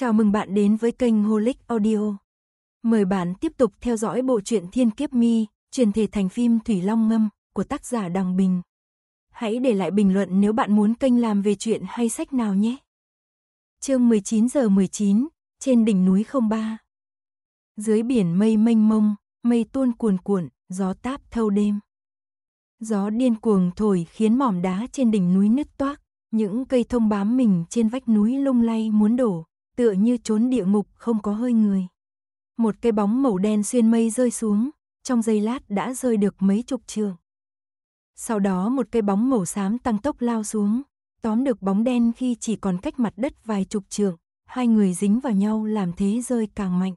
Chào mừng bạn đến với kênh Holic Audio. Mời bạn tiếp tục theo dõi bộ truyện Thiên Kiếp Mi, truyền thể thành phim Thủy Long Ngâm của tác giả Đằng Bình. Hãy để lại bình luận nếu bạn muốn kênh làm về chuyện hay sách nào nhé. Chương 19 giờ 19, trên đỉnh núi 03. Dưới biển mây mênh mông, mây tuôn cuồn cuộn, gió táp thâu đêm. Gió điên cuồng thổi khiến mỏm đá trên đỉnh núi nứt toác, những cây thông bám mình trên vách núi lung lay muốn đổ, tựa như trốn địa ngục không có hơi người. Một cái bóng màu đen xuyên mây rơi xuống, trong giây lát đã rơi được mấy chục trường. Sau đó một cái bóng màu xám tăng tốc lao xuống, tóm được bóng đen khi chỉ còn cách mặt đất vài chục trường, hai người dính vào nhau làm thế rơi càng mạnh.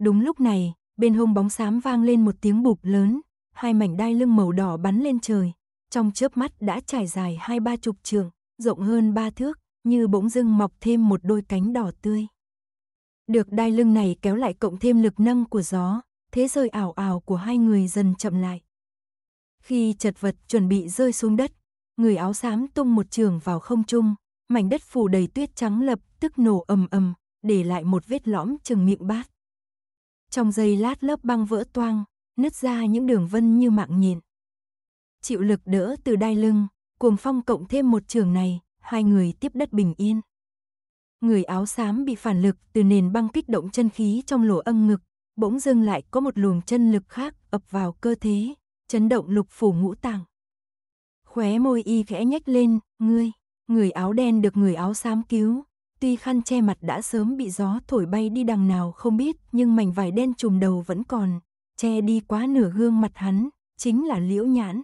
Đúng lúc này, bên hông bóng xám vang lên một tiếng bụp lớn, hai mảnh đai lưng màu đỏ bắn lên trời, trong chớp mắt đã trải dài hai ba chục trường, rộng hơn ba thước, như bỗng dưng mọc thêm một đôi cánh đỏ tươi. Được đai lưng này kéo lại cộng thêm lực nâng của gió, thế rơi ảo ảo của hai người dần chậm lại. Khi chật vật chuẩn bị rơi xuống đất, người áo xám tung một trường vào không trung, mảnh đất phủ đầy tuyết trắng lập tức nổ ầm ầm, để lại một vết lõm chừng miệng bát. Trong giây lát lớp băng vỡ toang, nứt ra những đường vân như mạng nhện. Chịu lực đỡ từ đai lưng, cuồng phong cộng thêm một trường này, hai người tiếp đất bình yên. Người áo xám bị phản lực từ nền băng kích động chân khí trong lỗ âm ngực, bỗng dưng lại có một luồng chân lực khác ập vào cơ thế, chấn động lục phủ ngũ tạng. Khóe môi y khẽ nhếch lên, ngươi, người áo đen được người áo xám cứu, tuy khăn che mặt đã sớm bị gió thổi bay đi đằng nào không biết, nhưng mảnh vải đen trùm đầu vẫn còn, che đi quá nửa gương mặt hắn, chính là liễu nhãn.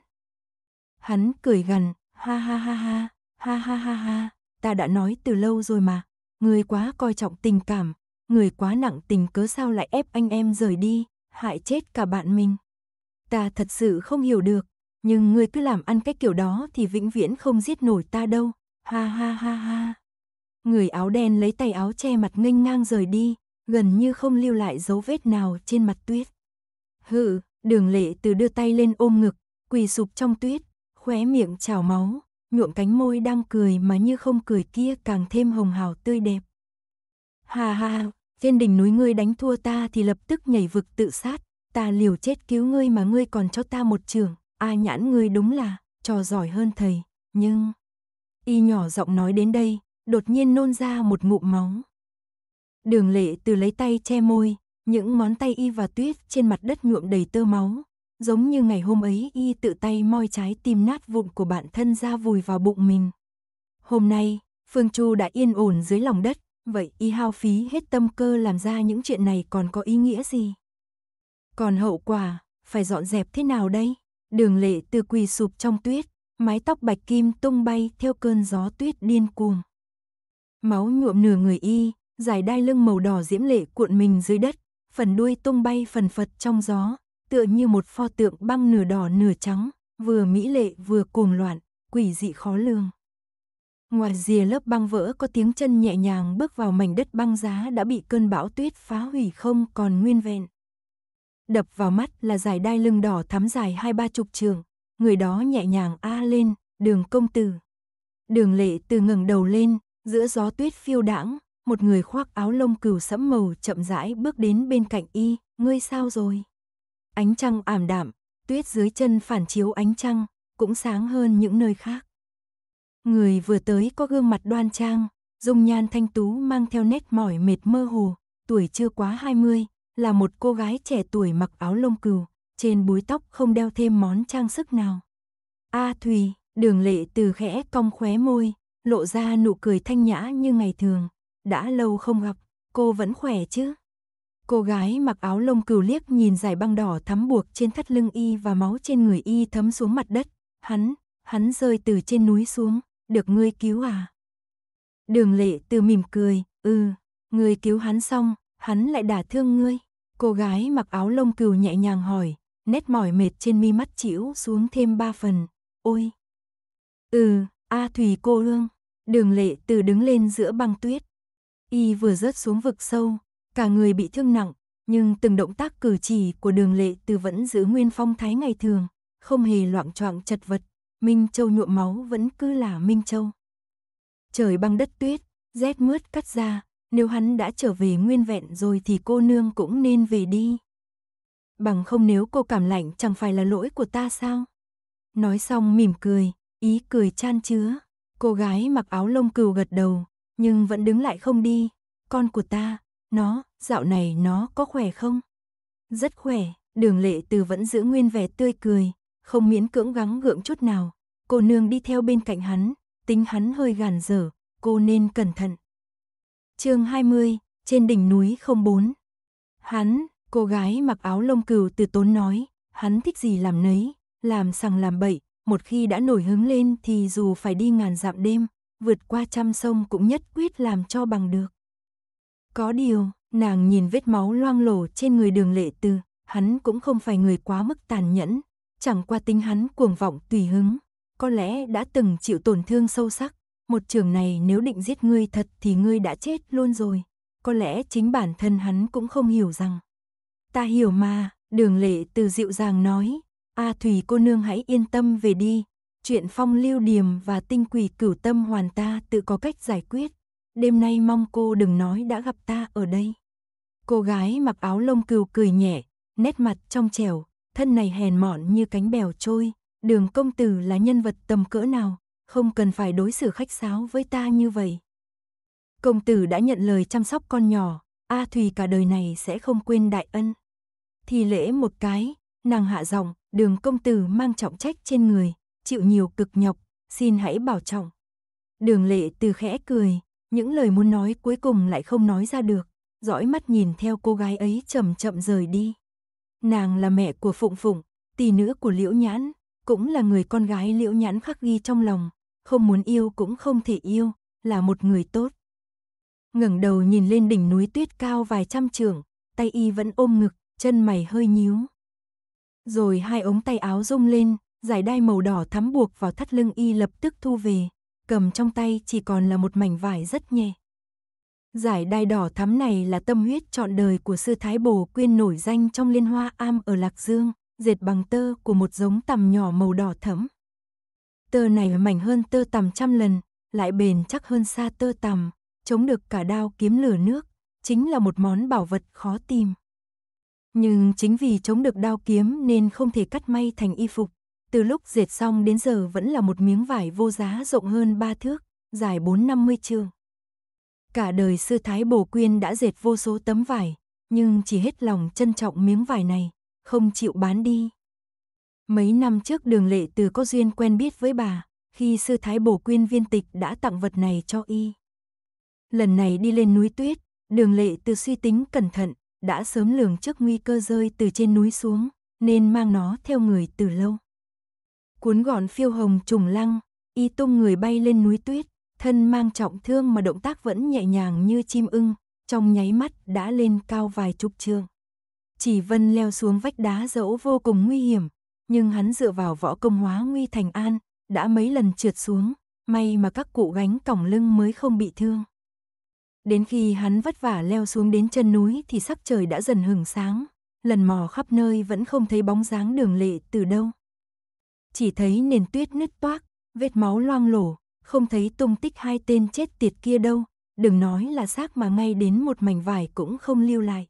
Hắn cười gần ha ha ha ha, Ha ha ha ha, ta đã nói từ lâu rồi mà, người quá coi trọng tình cảm, người quá nặng tình cớ sao lại ép anh em rời đi, hại chết cả bạn mình. Ta thật sự không hiểu được, nhưng người cứ làm ăn cái kiểu đó thì vĩnh viễn không giết nổi ta đâu, ha ha ha ha. Người áo đen lấy tay áo che mặt nghênh ngang rời đi, gần như không lưu lại dấu vết nào trên mặt tuyết. Hừ, đường lệ từ đưa tay lên ôm ngực, quỳ sụp trong tuyết, khóe miệng trào máu nhuộm cánh môi đang cười mà như không cười kia càng thêm hồng hào tươi đẹp. Hà hà, trên đỉnh núi ngươi đánh thua ta thì lập tức nhảy vực tự sát, ta liều chết cứu ngươi mà ngươi còn cho ta một trường, a nhãn ngươi đúng là, trò giỏi hơn thầy, nhưng... Y nhỏ giọng nói đến đây, đột nhiên nôn ra một ngụm máu. Đường lệ từ lấy tay che môi, những ngón tay y và tuyết trên mặt đất nhuộm đầy tơ máu, giống như ngày hôm ấy y tự tay moi trái tim nát vụn của bản thân ra vùi vào bụng mình. Hôm nay, Phương Chu đã yên ổn dưới lòng đất, vậy y hao phí hết tâm cơ làm ra những chuyện này còn có ý nghĩa gì? Còn hậu quả, phải dọn dẹp thế nào đây? Đường lệ từ quỳ sụp trong tuyết, mái tóc bạch kim tung bay theo cơn gió tuyết điên cuồng. Máu nhuộm nửa người y, dài đai lưng màu đỏ diễm lệ cuộn mình dưới đất, phần đuôi tung bay phần phật trong gió, tựa như một pho tượng băng nửa đỏ nửa trắng, vừa mỹ lệ vừa cuồng loạn, quỷ dị khó lường. Ngoài rìa lớp băng vỡ có tiếng chân nhẹ nhàng bước vào mảnh đất băng giá đã bị cơn bão tuyết phá hủy không còn nguyên vẹn. Đập vào mắt là dài đai lưng đỏ thắm dài hai ba chục trường, người đó nhẹ nhàng a lên, đường công tử. Đường lệ từ ngẩng đầu lên, giữa gió tuyết phiêu đãng, một người khoác áo lông cừu sẫm màu chậm rãi bước đến bên cạnh y, ngươi sao rồi? Ánh trăng ảm đạm, tuyết dưới chân phản chiếu ánh trăng, cũng sáng hơn những nơi khác. Người vừa tới có gương mặt đoan trang, dung nhan thanh tú mang theo nét mỏi mệt mơ hồ, tuổi chưa quá 20, là một cô gái trẻ tuổi mặc áo lông cừu, trên búi tóc không đeo thêm món trang sức nào. A Thùy, đường lệ từ khẽ cong khóe môi, lộ ra nụ cười thanh nhã như ngày thường. Đã lâu không gặp, cô vẫn khỏe chứ? Cô gái mặc áo lông cừu liếc nhìn dải băng đỏ thắm buộc trên thắt lưng y và máu trên người y thấm xuống mặt đất. Hắn, hắn rơi từ trên núi xuống, được ngươi cứu à? Đường lệ từ mỉm cười, ừ, ngươi cứu hắn xong, hắn lại đả thương ngươi. Cô gái mặc áo lông cừu nhẹ nhàng hỏi, nét mỏi mệt trên mi mắt chĩu xuống thêm ba phần. Ôi! Ừ, A à Thùy cô hương Đường lệ từ đứng lên giữa băng tuyết. Y vừa rớt xuống vực sâu, Cả người bị thương nặng, nhưng từng động tác cử chỉ của đường lệ tư vẫn giữ nguyên phong thái ngày thường, không hề loạn choạng chật vật. Minh Châu nhuộm máu vẫn cứ là Minh Châu. Trời băng đất tuyết, rét mướt cắt ra, nếu hắn đã trở về nguyên vẹn rồi thì cô nương cũng nên về đi. Bằng không nếu cô cảm lạnh chẳng phải là lỗi của ta sao? Nói xong mỉm cười, ý cười chan chứa. Cô gái mặc áo lông cừu gật đầu, nhưng vẫn đứng lại không đi. Con của ta, nó, dạo này nó có khỏe không? Rất khỏe, đường lệ từ vẫn giữ nguyên vẻ tươi cười, không miễn cưỡng gắng gượng chút nào. Cô nương đi theo bên cạnh hắn, tính hắn hơi gàn dở, cô nên cẩn thận. chương 20, trên đỉnh núi 04. Hắn, cô gái mặc áo lông cừu từ tốn nói, hắn thích gì làm nấy, làm sằng làm bậy, một khi đã nổi hứng lên thì dù phải đi ngàn dặm đêm, vượt qua trăm sông cũng nhất quyết làm cho bằng được. Có điều, nàng nhìn vết máu loang lổ trên người đường lệ tư, hắn cũng không phải người quá mức tàn nhẫn, chẳng qua tính hắn cuồng vọng tùy hứng, có lẽ đã từng chịu tổn thương sâu sắc, một trường này nếu định giết ngươi thật thì ngươi đã chết luôn rồi, có lẽ chính bản thân hắn cũng không hiểu rằng. Ta hiểu mà, đường lệ từ dịu dàng nói, A Thủy cô nương hãy yên tâm về đi, chuyện phong lưu điềm và tinh quỷ cửu tâm hoàn ta tự có cách giải quyết đêm nay mong cô đừng nói đã gặp ta ở đây. Cô gái mặc áo lông cừu cười nhẹ, nét mặt trong trẻo, thân này hèn mọn như cánh bèo trôi, đường công tử là nhân vật tầm cỡ nào, không cần phải đối xử khách sáo với ta như vậy. Công tử đã nhận lời chăm sóc con nhỏ, A Thùy cả đời này sẽ không quên đại ân. Thì lễ một cái, nàng hạ giọng, đường công tử mang trọng trách trên người, chịu nhiều cực nhọc, xin hãy bảo trọng. Đường lệ từ khẽ cười, những lời muốn nói cuối cùng lại không nói ra được, dõi mắt nhìn theo cô gái ấy chậm chậm rời đi. Nàng là mẹ của Phụng Phụng, tỷ nữ của Liễu Nhãn, cũng là người con gái Liễu Nhãn khắc ghi trong lòng, không muốn yêu cũng không thể yêu, là một người tốt. Ngẩng đầu nhìn lên đỉnh núi tuyết cao vài trăm trượng, tay y vẫn ôm ngực, chân mày hơi nhíu. Rồi hai ống tay áo rung lên, giải đai màu đỏ thắm buộc vào thắt lưng y lập tức thu về, cầm trong tay chỉ còn là một mảnh vải rất nhẹ. Giải đai đỏ thắm này là tâm huyết trọn đời của sư Thái Bồ quyên nổi danh trong liên hoa am ở Lạc Dương, dệt bằng tơ của một giống tằm nhỏ màu đỏ thẫm. Tơ này mảnh hơn tơ tằm trăm lần, lại bền chắc hơn xa tơ tằm, chống được cả đao kiếm lửa nước, chính là một món bảo vật khó tìm. Nhưng chính vì chống được đao kiếm nên không thể cắt may thành y phục, từ lúc dệt xong đến giờ vẫn là một miếng vải vô giá rộng hơn ba thước, dài bốn năm mươi chương. Cả đời sư thái bổ quyên đã dệt vô số tấm vải, nhưng chỉ hết lòng trân trọng miếng vải này, không chịu bán đi. Mấy năm trước đường lệ từ có duyên quen biết với bà, khi sư thái bổ quyên viên tịch đã tặng vật này cho y. Lần này đi lên núi tuyết, đường lệ từ suy tính cẩn thận, đã sớm lường trước nguy cơ rơi từ trên núi xuống, nên mang nó theo người từ lâu cuốn gọn phiêu hồng trùng lăng, y tung người bay lên núi tuyết, thân mang trọng thương mà động tác vẫn nhẹ nhàng như chim ưng, trong nháy mắt đã lên cao vài chục trượng. Chỉ Vân leo xuống vách đá dẫu vô cùng nguy hiểm, nhưng hắn dựa vào võ công hóa nguy thành an, đã mấy lần trượt xuống, may mà các cụ gánh còng lưng mới không bị thương. Đến khi hắn vất vả leo xuống đến chân núi thì sắc trời đã dần hừng sáng, lần mò khắp nơi vẫn không thấy bóng dáng đường lệ từ đâu chỉ thấy nền tuyết nứt toác, vết máu loang lổ, không thấy tung tích hai tên chết tiệt kia đâu, đừng nói là xác mà ngay đến một mảnh vải cũng không lưu lại.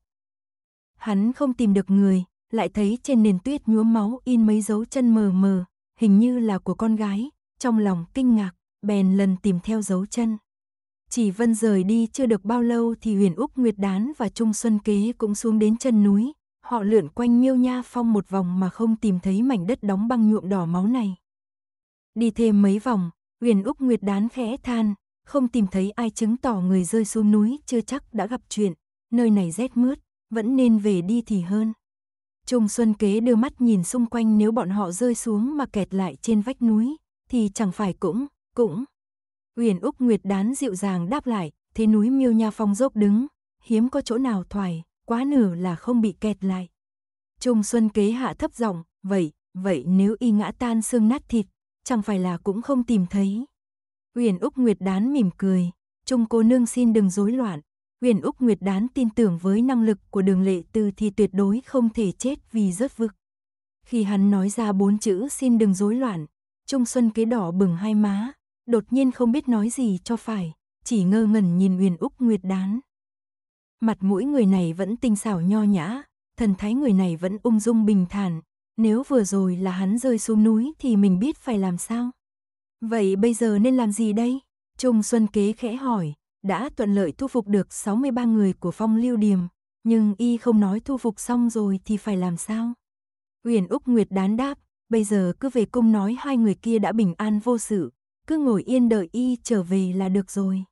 Hắn không tìm được người, lại thấy trên nền tuyết nhuốm máu in mấy dấu chân mờ mờ, hình như là của con gái, trong lòng kinh ngạc, bèn lần tìm theo dấu chân. Chỉ Vân rời đi chưa được bao lâu thì Huyền Úc Nguyệt Đán và Trung Xuân Kế cũng xuống đến chân núi, họ lượn quanh miêu nha phong một vòng mà không tìm thấy mảnh đất đóng băng nhuộm đỏ máu này. Đi thêm mấy vòng, Huyền Úc Nguyệt đán khẽ than, không tìm thấy ai chứng tỏ người rơi xuống núi chưa chắc đã gặp chuyện, nơi này rét mướt, vẫn nên về đi thì hơn. Trung Xuân Kế đưa mắt nhìn xung quanh nếu bọn họ rơi xuống mà kẹt lại trên vách núi, thì chẳng phải cũng, cũng. Huyền Úc Nguyệt đán dịu dàng đáp lại, thế núi miêu nha phong dốc đứng, hiếm có chỗ nào thoải, quá nửa là không bị kẹt lại. Trung Xuân kế hạ thấp giọng, vậy, vậy nếu y ngã tan xương nát thịt, chẳng phải là cũng không tìm thấy. Huyền Úc Nguyệt Đán mỉm cười, Trung cô nương xin đừng rối loạn. Huyền Úc Nguyệt Đán tin tưởng với năng lực của đường lệ tư thì tuyệt đối không thể chết vì rớt vực. Khi hắn nói ra bốn chữ xin đừng rối loạn, Trung Xuân kế đỏ bừng hai má, đột nhiên không biết nói gì cho phải, chỉ ngơ ngẩn nhìn Huyền Úc Nguyệt Đán. Mặt mũi người này vẫn tinh xảo nho nhã, thần thái người này vẫn ung dung bình thản. Nếu vừa rồi là hắn rơi xuống núi thì mình biết phải làm sao? Vậy bây giờ nên làm gì đây? Trung Xuân Kế khẽ hỏi, đã thuận lợi thu phục được 63 người của phong lưu điềm, nhưng y không nói thu phục xong rồi thì phải làm sao? Huyền Úc Nguyệt đán đáp, bây giờ cứ về cung nói hai người kia đã bình an vô sự, cứ ngồi yên đợi y trở về là được rồi.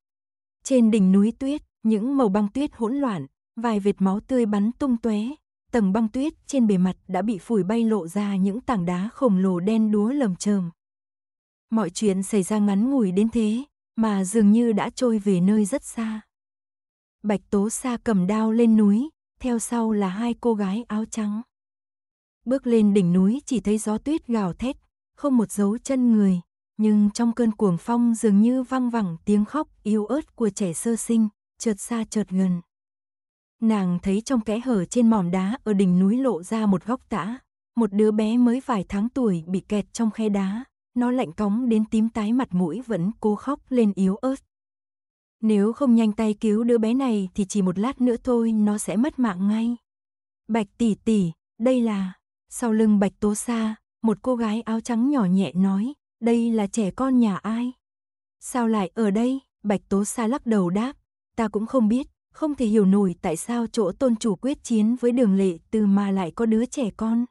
Trên đỉnh núi tuyết, những màu băng tuyết hỗn loạn, vài vệt máu tươi bắn tung tóe. Tầng băng tuyết trên bề mặt đã bị phủi bay lộ ra những tảng đá khổng lồ đen đúa lầm chởm. Mọi chuyện xảy ra ngắn ngủi đến thế, mà dường như đã trôi về nơi rất xa. Bạch Tố Sa cầm đao lên núi, theo sau là hai cô gái áo trắng. Bước lên đỉnh núi chỉ thấy gió tuyết gào thét, không một dấu chân người, nhưng trong cơn cuồng phong dường như vang vẳng tiếng khóc yếu ớt của trẻ sơ sinh, chợt xa chợt gần. Nàng thấy trong kẽ hở trên mỏm đá ở đỉnh núi lộ ra một góc tã, một đứa bé mới vài tháng tuổi bị kẹt trong khe đá, nó lạnh cóng đến tím tái mặt mũi vẫn cố khóc lên yếu ớt. Nếu không nhanh tay cứu đứa bé này thì chỉ một lát nữa thôi nó sẽ mất mạng ngay. Bạch tỷ tỷ, đây là... Sau lưng Bạch Tố Sa, một cô gái áo trắng nhỏ nhẹ nói, đây là trẻ con nhà ai? Sao lại ở đây? Bạch Tố Sa lắc đầu đáp, ta cũng không biết, không thể hiểu nổi tại sao chỗ tôn chủ quyết chiến với đường lệ từ mà lại có đứa trẻ con.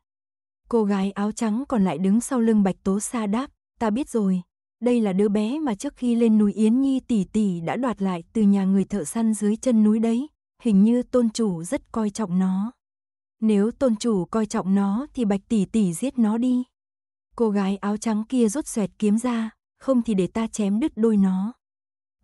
Cô gái áo trắng còn lại đứng sau lưng bạch tố xa đáp, ta biết rồi, đây là đứa bé mà trước khi lên núi Yến Nhi tỷ tỷ đã đoạt lại từ nhà người thợ săn dưới chân núi đấy, hình như tôn chủ rất coi trọng nó. Nếu tôn chủ coi trọng nó thì bạch tỷ tỷ giết nó đi. Cô gái áo trắng kia rút xoẹt kiếm ra, không thì để ta chém đứt đôi nó.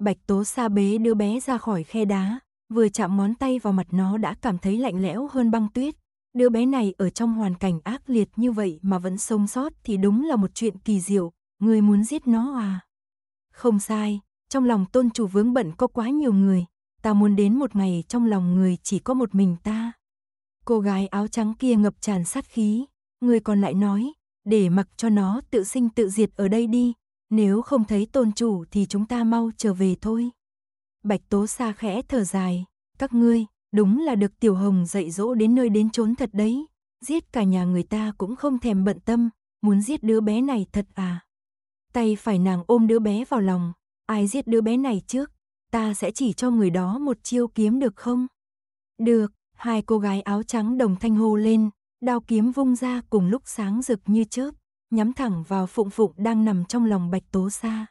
Bạch Tố xa bế đưa bé ra khỏi khe đá, vừa chạm món tay vào mặt nó đã cảm thấy lạnh lẽo hơn băng tuyết. Đứa bé này ở trong hoàn cảnh ác liệt như vậy mà vẫn sống sót thì đúng là một chuyện kỳ diệu, người muốn giết nó à? Không sai, trong lòng tôn chủ vướng bận có quá nhiều người, ta muốn đến một ngày trong lòng người chỉ có một mình ta. Cô gái áo trắng kia ngập tràn sát khí, người còn lại nói, để mặc cho nó tự sinh tự diệt ở đây đi, nếu không thấy tôn chủ thì chúng ta mau trở về thôi. Bạch Tố xa khẽ thở dài, các ngươi, đúng là được Tiểu Hồng dạy dỗ đến nơi đến chốn thật đấy, giết cả nhà người ta cũng không thèm bận tâm, muốn giết đứa bé này thật à. Tay phải nàng ôm đứa bé vào lòng, ai giết đứa bé này trước, ta sẽ chỉ cho người đó một chiêu kiếm được không? Được, hai cô gái áo trắng đồng thanh hô lên, đao kiếm vung ra cùng lúc sáng rực như chớp nhắm thẳng vào phụng phụng đang nằm trong lòng bạch tố xa.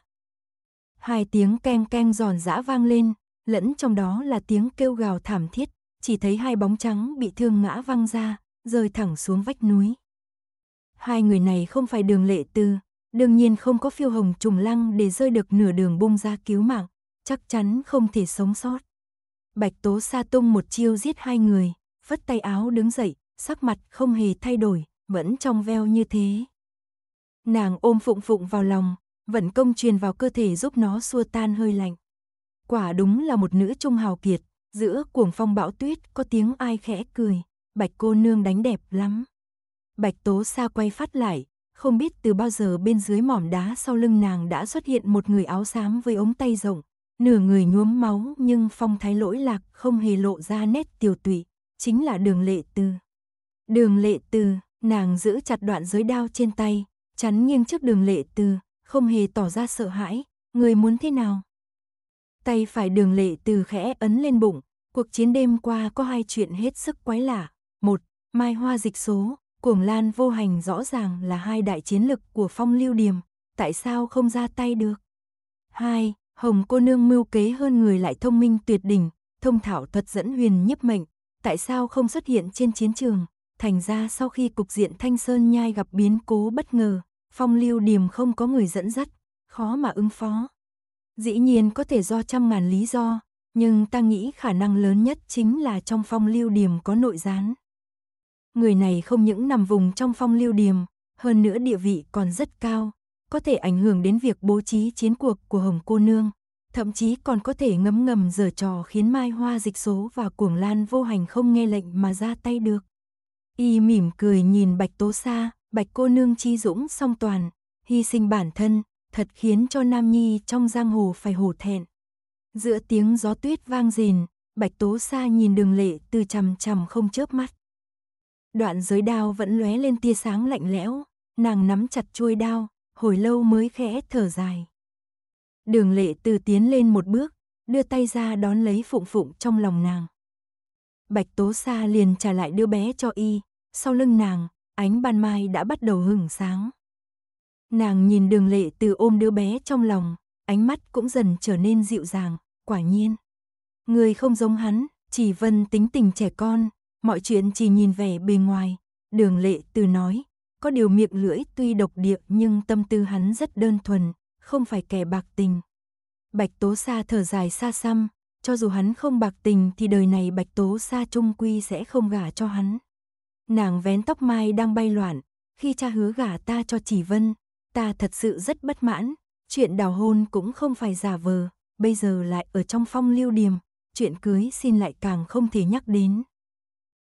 Hai tiếng keng keng giòn giã vang lên, lẫn trong đó là tiếng kêu gào thảm thiết, chỉ thấy hai bóng trắng bị thương ngã văng ra, rơi thẳng xuống vách núi. Hai người này không phải đường lệ tư, đương nhiên không có phiêu hồng trùng lăng để rơi được nửa đường bung ra cứu mạng, chắc chắn không thể sống sót. Bạch Tố Sa tung một chiêu giết hai người, phất tay áo đứng dậy, sắc mặt không hề thay đổi, vẫn trong veo như thế. Nàng ôm Phụng Phụng vào lòng, vận công truyền vào cơ thể giúp nó xua tan hơi lạnh. Quả đúng là một nữ trung hào kiệt, giữa cuồng phong bão tuyết có tiếng ai khẽ cười, bạch cô nương đánh đẹp lắm. Bạch tố xa quay phát lại, không biết từ bao giờ bên dưới mỏm đá sau lưng nàng đã xuất hiện một người áo xám với ống tay rộng, nửa người nhuốm máu nhưng phong thái lỗi lạc không hề lộ ra nét tiều tụy, chính là đường lệ tư. Đường lệ tư, nàng giữ chặt đoạn giới đao trên tay, chắn nghiêng trước đường lệ từ, không hề tỏ ra sợ hãi, người muốn thế nào? Tay phải đường lệ từ khẽ ấn lên bụng, cuộc chiến đêm qua có hai chuyện hết sức quái lạ. Một, mai hoa dịch số, cuồng lan vô hành rõ ràng là hai đại chiến lực của phong lưu điềm, tại sao không ra tay được? Hai, hồng cô nương mưu kế hơn người lại thông minh tuyệt đỉnh, thông thảo thuật dẫn huyền nhấp mệnh, tại sao không xuất hiện trên chiến trường? Thành ra sau khi cục diện Thanh Sơn Nhai gặp biến cố bất ngờ, Phong lưu điềm không có người dẫn dắt, khó mà ứng phó. Dĩ nhiên có thể do trăm ngàn lý do, nhưng ta nghĩ khả năng lớn nhất chính là trong phong lưu điềm có nội gián. Người này không những nằm vùng trong phong lưu điềm, hơn nữa địa vị còn rất cao, có thể ảnh hưởng đến việc bố trí chiến cuộc của Hồng Cô Nương, thậm chí còn có thể ngấm ngầm giở trò khiến Mai Hoa Dịch Số và Cuồng Lan vô hành không nghe lệnh mà ra tay được. Y mỉm cười nhìn Bạch Tố Sa, bạch cô nương chi dũng song toàn, hy sinh bản thân, thật khiến cho Nam Nhi trong giang hồ phải hổ thẹn. Giữa tiếng gió tuyết vang rìn, bạch tố Sa nhìn đường lệ từ chằm chằm không chớp mắt. Đoạn giới đao vẫn lóe lên tia sáng lạnh lẽo, nàng nắm chặt chuôi đao, hồi lâu mới khẽ thở dài. Đường lệ từ tiến lên một bước, đưa tay ra đón lấy phụng phụng trong lòng nàng. Bạch Tố Sa liền trả lại đứa bé cho y, sau lưng nàng, ánh ban mai đã bắt đầu hừng sáng. Nàng nhìn đường lệ từ ôm đứa bé trong lòng, ánh mắt cũng dần trở nên dịu dàng, quả nhiên. Người không giống hắn, chỉ vân tính tình trẻ con, mọi chuyện chỉ nhìn vẻ bề ngoài. Đường lệ từ nói, có điều miệng lưỡi tuy độc địa nhưng tâm tư hắn rất đơn thuần, không phải kẻ bạc tình. Bạch tố xa thở dài xa xăm, cho dù hắn không bạc tình thì đời này bạch tố xa trung quy sẽ không gả cho hắn. Nàng vén tóc mai đang bay loạn, khi cha hứa gả ta cho chỉ vân, ta thật sự rất bất mãn, chuyện đào hôn cũng không phải giả vờ, bây giờ lại ở trong phong lưu điềm, chuyện cưới xin lại càng không thể nhắc đến.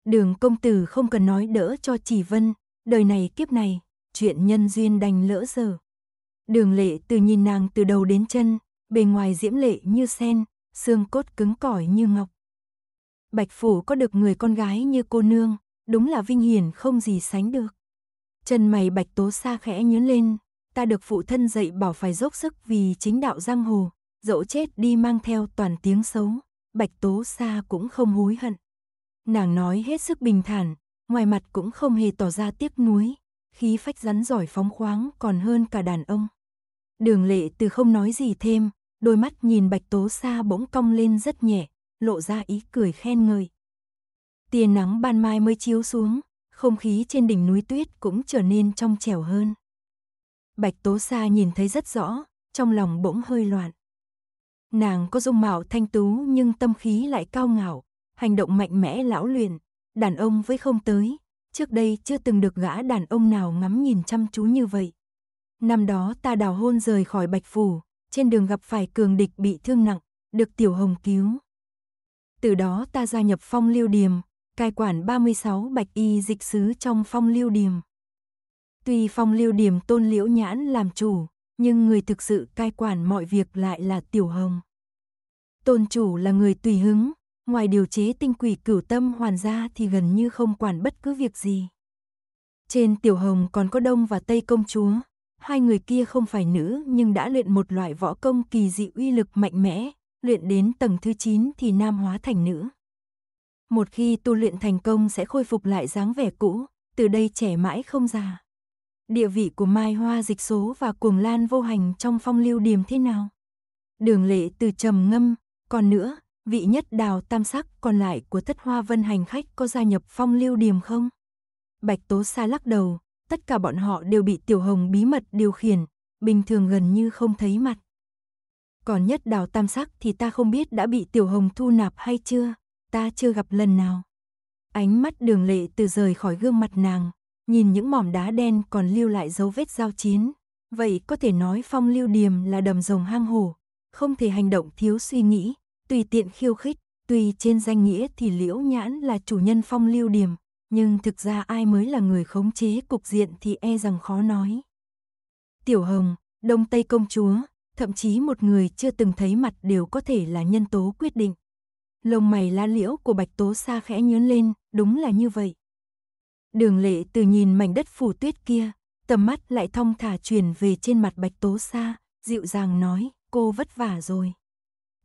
Đường công tử không cần nói đỡ cho chỉ vân, đời này kiếp này, chuyện nhân duyên đành lỡ giờ. Đường lệ từ nhìn nàng từ đầu đến chân, bề ngoài diễm lệ như sen, xương cốt cứng cỏi như ngọc. Bạch Phủ có được người con gái như cô nương, đúng là vinh hiển không gì sánh được. Chân mày bạch tố xa khẽ nhướn lên, ta được phụ thân dạy bảo phải dốc sức vì chính đạo giang hồ, dẫu chết đi mang theo toàn tiếng xấu, bạch tố xa cũng không hối hận. Nàng nói hết sức bình thản, ngoài mặt cũng không hề tỏ ra tiếc nuối, khí phách rắn giỏi phóng khoáng còn hơn cả đàn ông. Đường lệ từ không nói gì thêm, đôi mắt nhìn bạch tố xa bỗng cong lên rất nhẹ, lộ ra ý cười khen ngợi, tia nắng ban mai mới chiếu xuống, không khí trên đỉnh núi tuyết cũng trở nên trong trẻo hơn. Bạch Tố Sa nhìn thấy rất rõ, trong lòng bỗng hơi loạn. Nàng có dung mạo thanh tú nhưng tâm khí lại cao ngạo, hành động mạnh mẽ lão luyện, đàn ông với không tới, trước đây chưa từng được gã đàn ông nào ngắm nhìn chăm chú như vậy. Năm đó ta đào hôn rời khỏi Bạch Phủ, trên đường gặp phải cường địch bị thương nặng, được Tiểu Hồng cứu. Từ đó ta gia nhập phong lưu điềm, cai quản 36 bạch y dịch sứ trong phong lưu điểm Tuy phong lưu điểm tôn liễu nhãn làm chủ, nhưng người thực sự cai quản mọi việc lại là tiểu hồng. Tôn chủ là người tùy hứng, ngoài điều chế tinh quỷ cửu tâm hoàn ra thì gần như không quản bất cứ việc gì. Trên tiểu hồng còn có đông và tây công chúa, hai người kia không phải nữ nhưng đã luyện một loại võ công kỳ dị uy lực mạnh mẽ, luyện đến tầng thứ 9 thì nam hóa thành nữ một khi tu luyện thành công sẽ khôi phục lại dáng vẻ cũ, từ đây trẻ mãi không già. Địa vị của Mai Hoa dịch số và cuồng lan vô hành trong phong lưu điềm thế nào? Đường lệ từ trầm ngâm, còn nữa, vị nhất đào tam sắc còn lại của thất hoa vân hành khách có gia nhập phong lưu điềm không? Bạch Tố Sa lắc đầu, tất cả bọn họ đều bị Tiểu Hồng bí mật điều khiển, bình thường gần như không thấy mặt. Còn nhất đào tam sắc thì ta không biết đã bị Tiểu Hồng thu nạp hay chưa ta chưa gặp lần nào. Ánh mắt đường lệ từ rời khỏi gương mặt nàng, nhìn những mỏm đá đen còn lưu lại dấu vết giao chiến. Vậy có thể nói phong lưu điềm là đầm rồng hang hổ, không thể hành động thiếu suy nghĩ, tùy tiện khiêu khích, tuy trên danh nghĩa thì liễu nhãn là chủ nhân phong lưu điềm, nhưng thực ra ai mới là người khống chế cục diện thì e rằng khó nói. Tiểu Hồng, Đông Tây Công Chúa, thậm chí một người chưa từng thấy mặt đều có thể là nhân tố quyết định lông mày la liễu của Bạch Tố Sa khẽ nhớn lên, đúng là như vậy. Đường lệ từ nhìn mảnh đất phủ tuyết kia, tầm mắt lại thong thả truyền về trên mặt Bạch Tố Sa, dịu dàng nói, cô vất vả rồi.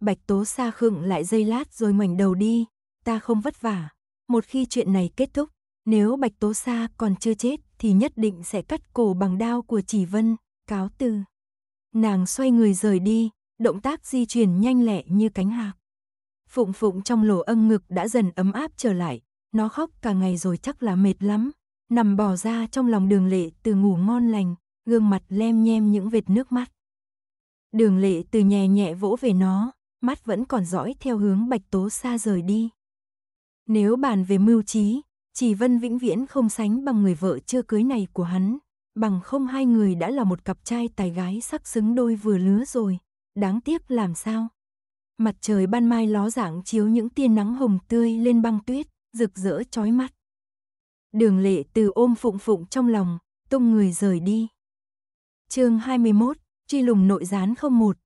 Bạch Tố Sa khựng lại dây lát rồi ngoảnh đầu đi, ta không vất vả. Một khi chuyện này kết thúc, nếu Bạch Tố Sa còn chưa chết thì nhất định sẽ cắt cổ bằng đao của Chỉ Vân, cáo từ. Nàng xoay người rời đi, động tác di chuyển nhanh lẹ như cánh hạc. Phụng phụng trong lỗ ân ngực đã dần ấm áp trở lại, nó khóc cả ngày rồi chắc là mệt lắm. Nằm bò ra trong lòng đường lệ từ ngủ ngon lành, gương mặt lem nhem những vệt nước mắt. Đường lệ từ nhẹ nhẹ vỗ về nó, mắt vẫn còn dõi theo hướng bạch tố xa rời đi. Nếu bàn về mưu trí, chỉ Vân vĩnh viễn không sánh bằng người vợ chưa cưới này của hắn, bằng không hai người đã là một cặp trai tài gái sắc xứng đôi vừa lứa rồi, đáng tiếc làm sao mặt trời ban mai ló dạng chiếu những tia nắng hồng tươi lên băng tuyết, rực rỡ chói mắt. Đường lệ từ ôm phụng phụng trong lòng, tung người rời đi. chương 21, truy lùng nội gián không một.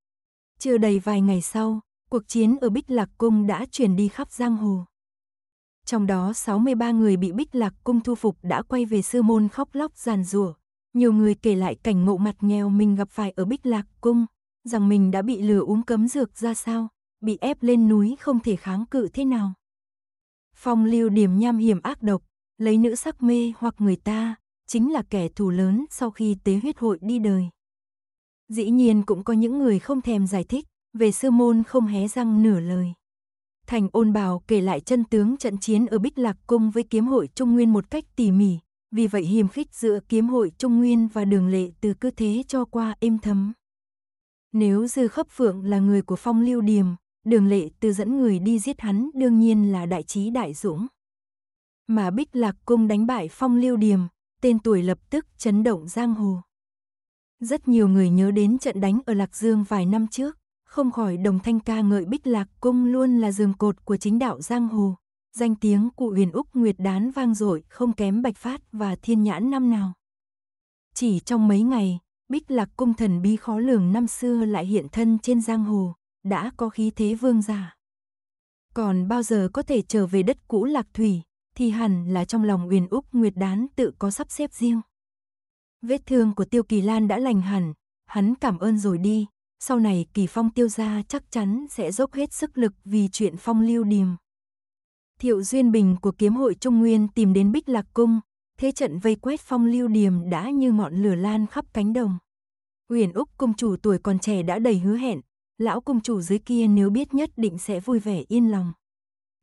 Chưa đầy vài ngày sau, cuộc chiến ở Bích Lạc Cung đã chuyển đi khắp giang hồ. Trong đó 63 người bị Bích Lạc Cung thu phục đã quay về sư môn khóc lóc giàn rủa Nhiều người kể lại cảnh ngộ mặt nghèo mình gặp phải ở Bích Lạc Cung, rằng mình đã bị lừa uống cấm dược ra sao, bị ép lên núi không thể kháng cự thế nào. Phong lưu điểm nham hiểm ác độc, lấy nữ sắc mê hoặc người ta, chính là kẻ thù lớn sau khi tế huyết hội đi đời. Dĩ nhiên cũng có những người không thèm giải thích, về sư môn không hé răng nửa lời. Thành ôn bào kể lại chân tướng trận chiến ở Bích Lạc Cung với kiếm hội Trung Nguyên một cách tỉ mỉ, vì vậy hiềm khích giữa kiếm hội Trung Nguyên và đường lệ từ cơ thế cho qua êm thấm. Nếu Dư Khấp Phượng là người của phong lưu điềm, đường lệ tư dẫn người đi giết hắn đương nhiên là đại trí đại dũng. Mà Bích Lạc Cung đánh bại phong lưu điềm, tên tuổi lập tức chấn động giang hồ. Rất nhiều người nhớ đến trận đánh ở Lạc Dương vài năm trước, không khỏi đồng thanh ca ngợi Bích Lạc Cung luôn là giường cột của chính đạo giang hồ. Danh tiếng cụ huyền Úc Nguyệt Đán vang dội không kém Bạch Phát và Thiên Nhãn năm nào. Chỉ trong mấy ngày, Bích Lạc Cung thần bí khó lường năm xưa lại hiện thân trên giang hồ, đã có khí thế vương giả. Còn bao giờ có thể trở về đất cũ lạc thủy, thì hẳn là trong lòng Uyển Úc Nguyệt Đán tự có sắp xếp riêng. Vết thương của Tiêu Kỳ Lan đã lành hẳn, hắn cảm ơn rồi đi, sau này Kỳ Phong tiêu gia chắc chắn sẽ dốc hết sức lực vì chuyện phong lưu điềm. Thiệu Duyên Bình của kiếm hội Trung Nguyên tìm đến Bích Lạc Cung, thế trận vây quét phong lưu điềm đã như ngọn lửa lan khắp cánh đồng. Uyển Úc công chủ tuổi còn trẻ đã đầy hứa hẹn, lão công chủ dưới kia nếu biết nhất định sẽ vui vẻ yên lòng.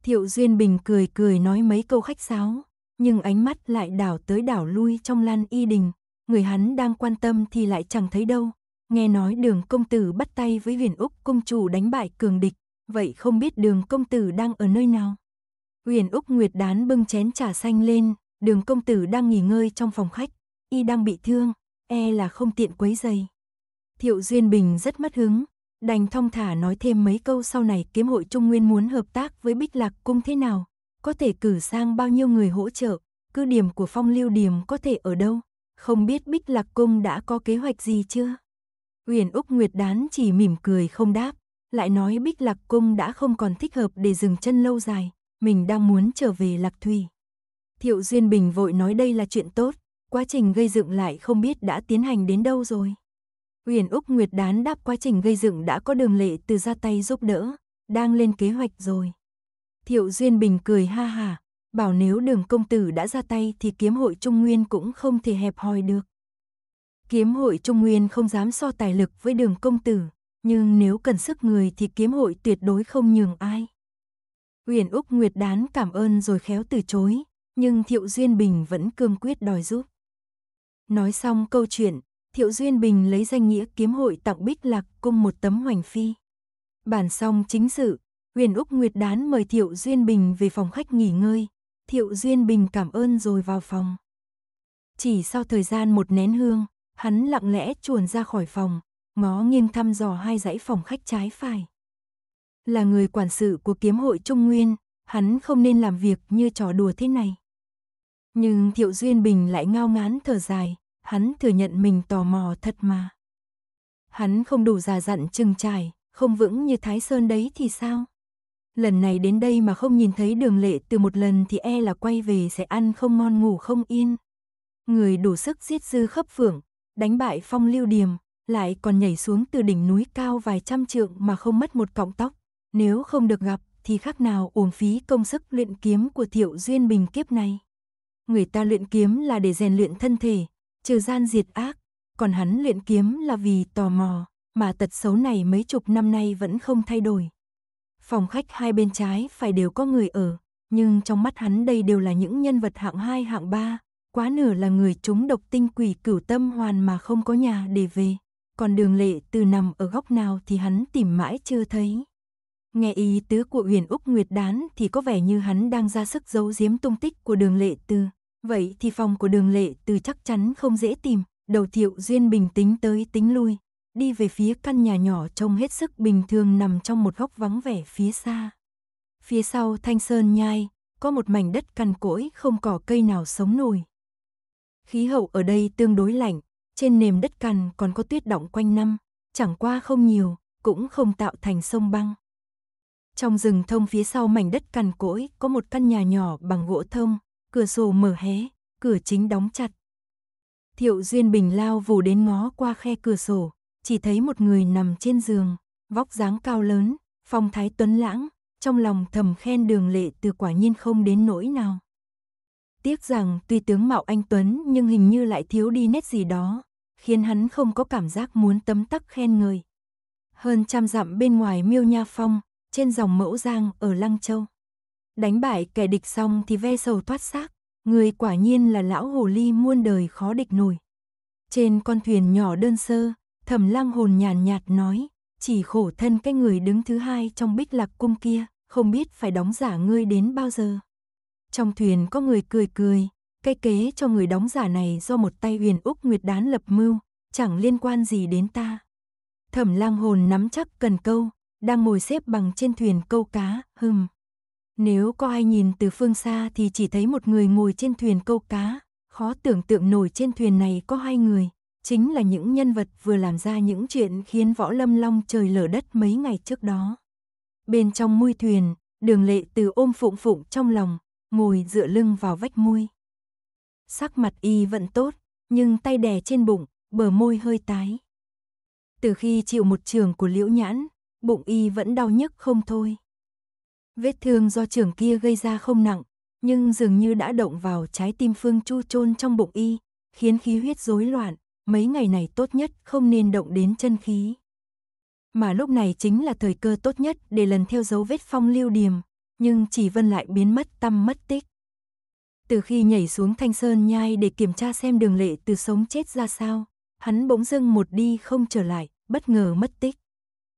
Thiệu Duyên Bình cười cười nói mấy câu khách sáo, nhưng ánh mắt lại đảo tới đảo lui trong lan y đình, người hắn đang quan tâm thì lại chẳng thấy đâu. Nghe nói đường công tử bắt tay với huyền Úc công chủ đánh bại cường địch, vậy không biết đường công tử đang ở nơi nào? Huyền Úc Nguyệt đán bưng chén trà xanh lên, đường công tử đang nghỉ ngơi trong phòng khách, y đang bị thương, e là không tiện quấy giày. Thiệu Duyên Bình rất mất hứng, Đành thong thả nói thêm mấy câu sau này kiếm hội Trung Nguyên muốn hợp tác với Bích Lạc Cung thế nào, có thể cử sang bao nhiêu người hỗ trợ, cứ điểm của phong lưu điểm có thể ở đâu, không biết Bích Lạc Cung đã có kế hoạch gì chưa? Uyển Úc Nguyệt đán chỉ mỉm cười không đáp, lại nói Bích Lạc Cung đã không còn thích hợp để dừng chân lâu dài, mình đang muốn trở về Lạc Thủy. Thiệu Duyên Bình vội nói đây là chuyện tốt, quá trình gây dựng lại không biết đã tiến hành đến đâu rồi. Uyển Úc Nguyệt đán đáp quá trình gây dựng đã có đường lệ từ ra tay giúp đỡ, đang lên kế hoạch rồi. Thiệu Duyên Bình cười ha hà, bảo nếu đường công tử đã ra tay thì kiếm hội Trung Nguyên cũng không thể hẹp hòi được. Kiếm hội Trung Nguyên không dám so tài lực với đường công tử, nhưng nếu cần sức người thì kiếm hội tuyệt đối không nhường ai. Uyển Úc Nguyệt đán cảm ơn rồi khéo từ chối, nhưng Thiệu Duyên Bình vẫn cương quyết đòi giúp. Nói xong câu chuyện, Thiệu Duyên Bình lấy danh nghĩa kiếm hội tặng Bích Lạc cung một tấm hoành phi. Bản xong chính sự, Huyền Úc Nguyệt Đán mời Thiệu Duyên Bình về phòng khách nghỉ ngơi. Thiệu Duyên Bình cảm ơn rồi vào phòng. Chỉ sau thời gian một nén hương, hắn lặng lẽ chuồn ra khỏi phòng, ngó nghiêng thăm dò hai dãy phòng khách trái phải. Là người quản sự của kiếm hội Trung Nguyên, hắn không nên làm việc như trò đùa thế này. Nhưng Thiệu Duyên Bình lại ngao ngán thở dài, hắn thừa nhận mình tò mò thật mà. Hắn không đủ già dặn chừng trải, không vững như Thái Sơn đấy thì sao? Lần này đến đây mà không nhìn thấy đường lệ từ một lần thì e là quay về sẽ ăn không ngon ngủ không yên. Người đủ sức giết dư khắp phượng đánh bại phong lưu điềm, lại còn nhảy xuống từ đỉnh núi cao vài trăm trượng mà không mất một cọng tóc. Nếu không được gặp thì khác nào uổng phí công sức luyện kiếm của thiệu duyên bình kiếp này. Người ta luyện kiếm là để rèn luyện thân thể, trừ gian diệt ác, còn hắn luyện kiếm là vì tò mò, mà tật xấu này mấy chục năm nay vẫn không thay đổi. Phòng khách hai bên trái phải đều có người ở, nhưng trong mắt hắn đây đều là những nhân vật hạng 2 hạng 3, quá nửa là người chúng độc tinh quỷ cửu tâm hoàn mà không có nhà để về. Còn đường lệ từ nằm ở góc nào thì hắn tìm mãi chưa thấy. Nghe ý tứ của huyền Úc Nguyệt Đán thì có vẻ như hắn đang ra sức giấu giếm tung tích của đường lệ tư. Vậy thì phòng của đường lệ từ chắc chắn không dễ tìm, đầu thiệu duyên bình tĩnh tới tính lui, đi về phía căn nhà nhỏ trông hết sức bình thường nằm trong một góc vắng vẻ phía xa. Phía sau thanh sơn nhai, có một mảnh đất cằn cỗi không cỏ cây nào sống nổi. Khí hậu ở đây tương đối lạnh, trên nền đất cằn còn có tuyết đọng quanh năm, chẳng qua không nhiều, cũng không tạo thành sông băng. Trong rừng thông phía sau mảnh đất cằn cỗi có một căn nhà nhỏ bằng gỗ thông, cửa sổ mở hé, cửa chính đóng chặt. Thiệu Duyên Bình lao vù đến ngó qua khe cửa sổ, chỉ thấy một người nằm trên giường, vóc dáng cao lớn, phong thái tuấn lãng, trong lòng thầm khen đường lệ từ quả nhiên không đến nỗi nào. Tiếc rằng tuy tướng mạo anh Tuấn nhưng hình như lại thiếu đi nét gì đó, khiến hắn không có cảm giác muốn tấm tắc khen người. Hơn trăm dặm bên ngoài miêu nha phong, trên dòng mẫu giang ở Lăng Châu. Đánh bại kẻ địch xong thì ve sầu thoát xác, người quả nhiên là lão hồ ly muôn đời khó địch nổi. Trên con thuyền nhỏ đơn sơ, Thẩm Lăng hồn nhàn nhạt, nói, chỉ khổ thân cái người đứng thứ hai trong bích lạc cung kia, không biết phải đóng giả ngươi đến bao giờ. Trong thuyền có người cười cười, cái kế cho người đóng giả này do một tay huyền Úc Nguyệt Đán lập mưu, chẳng liên quan gì đến ta. Thẩm lang hồn nắm chắc cần câu, đang ngồi xếp bằng trên thuyền câu cá, hừm. Nếu có ai nhìn từ phương xa thì chỉ thấy một người ngồi trên thuyền câu cá, khó tưởng tượng nổi trên thuyền này có hai người, chính là những nhân vật vừa làm ra những chuyện khiến võ lâm long trời lở đất mấy ngày trước đó. Bên trong mui thuyền, đường lệ từ ôm phụng phụng trong lòng, ngồi dựa lưng vào vách mui. Sắc mặt y vẫn tốt, nhưng tay đè trên bụng, bờ môi hơi tái. Từ khi chịu một trường của liễu nhãn, bụng y vẫn đau nhức không thôi. Vết thương do trưởng kia gây ra không nặng, nhưng dường như đã động vào trái tim Phương Chu chôn trong bụng y, khiến khí huyết rối loạn, mấy ngày này tốt nhất không nên động đến chân khí. Mà lúc này chính là thời cơ tốt nhất để lần theo dấu vết phong lưu điềm, nhưng chỉ vân lại biến mất tâm mất tích. Từ khi nhảy xuống thanh sơn nhai để kiểm tra xem đường lệ từ sống chết ra sao, hắn bỗng dưng một đi không trở lại, bất ngờ mất tích.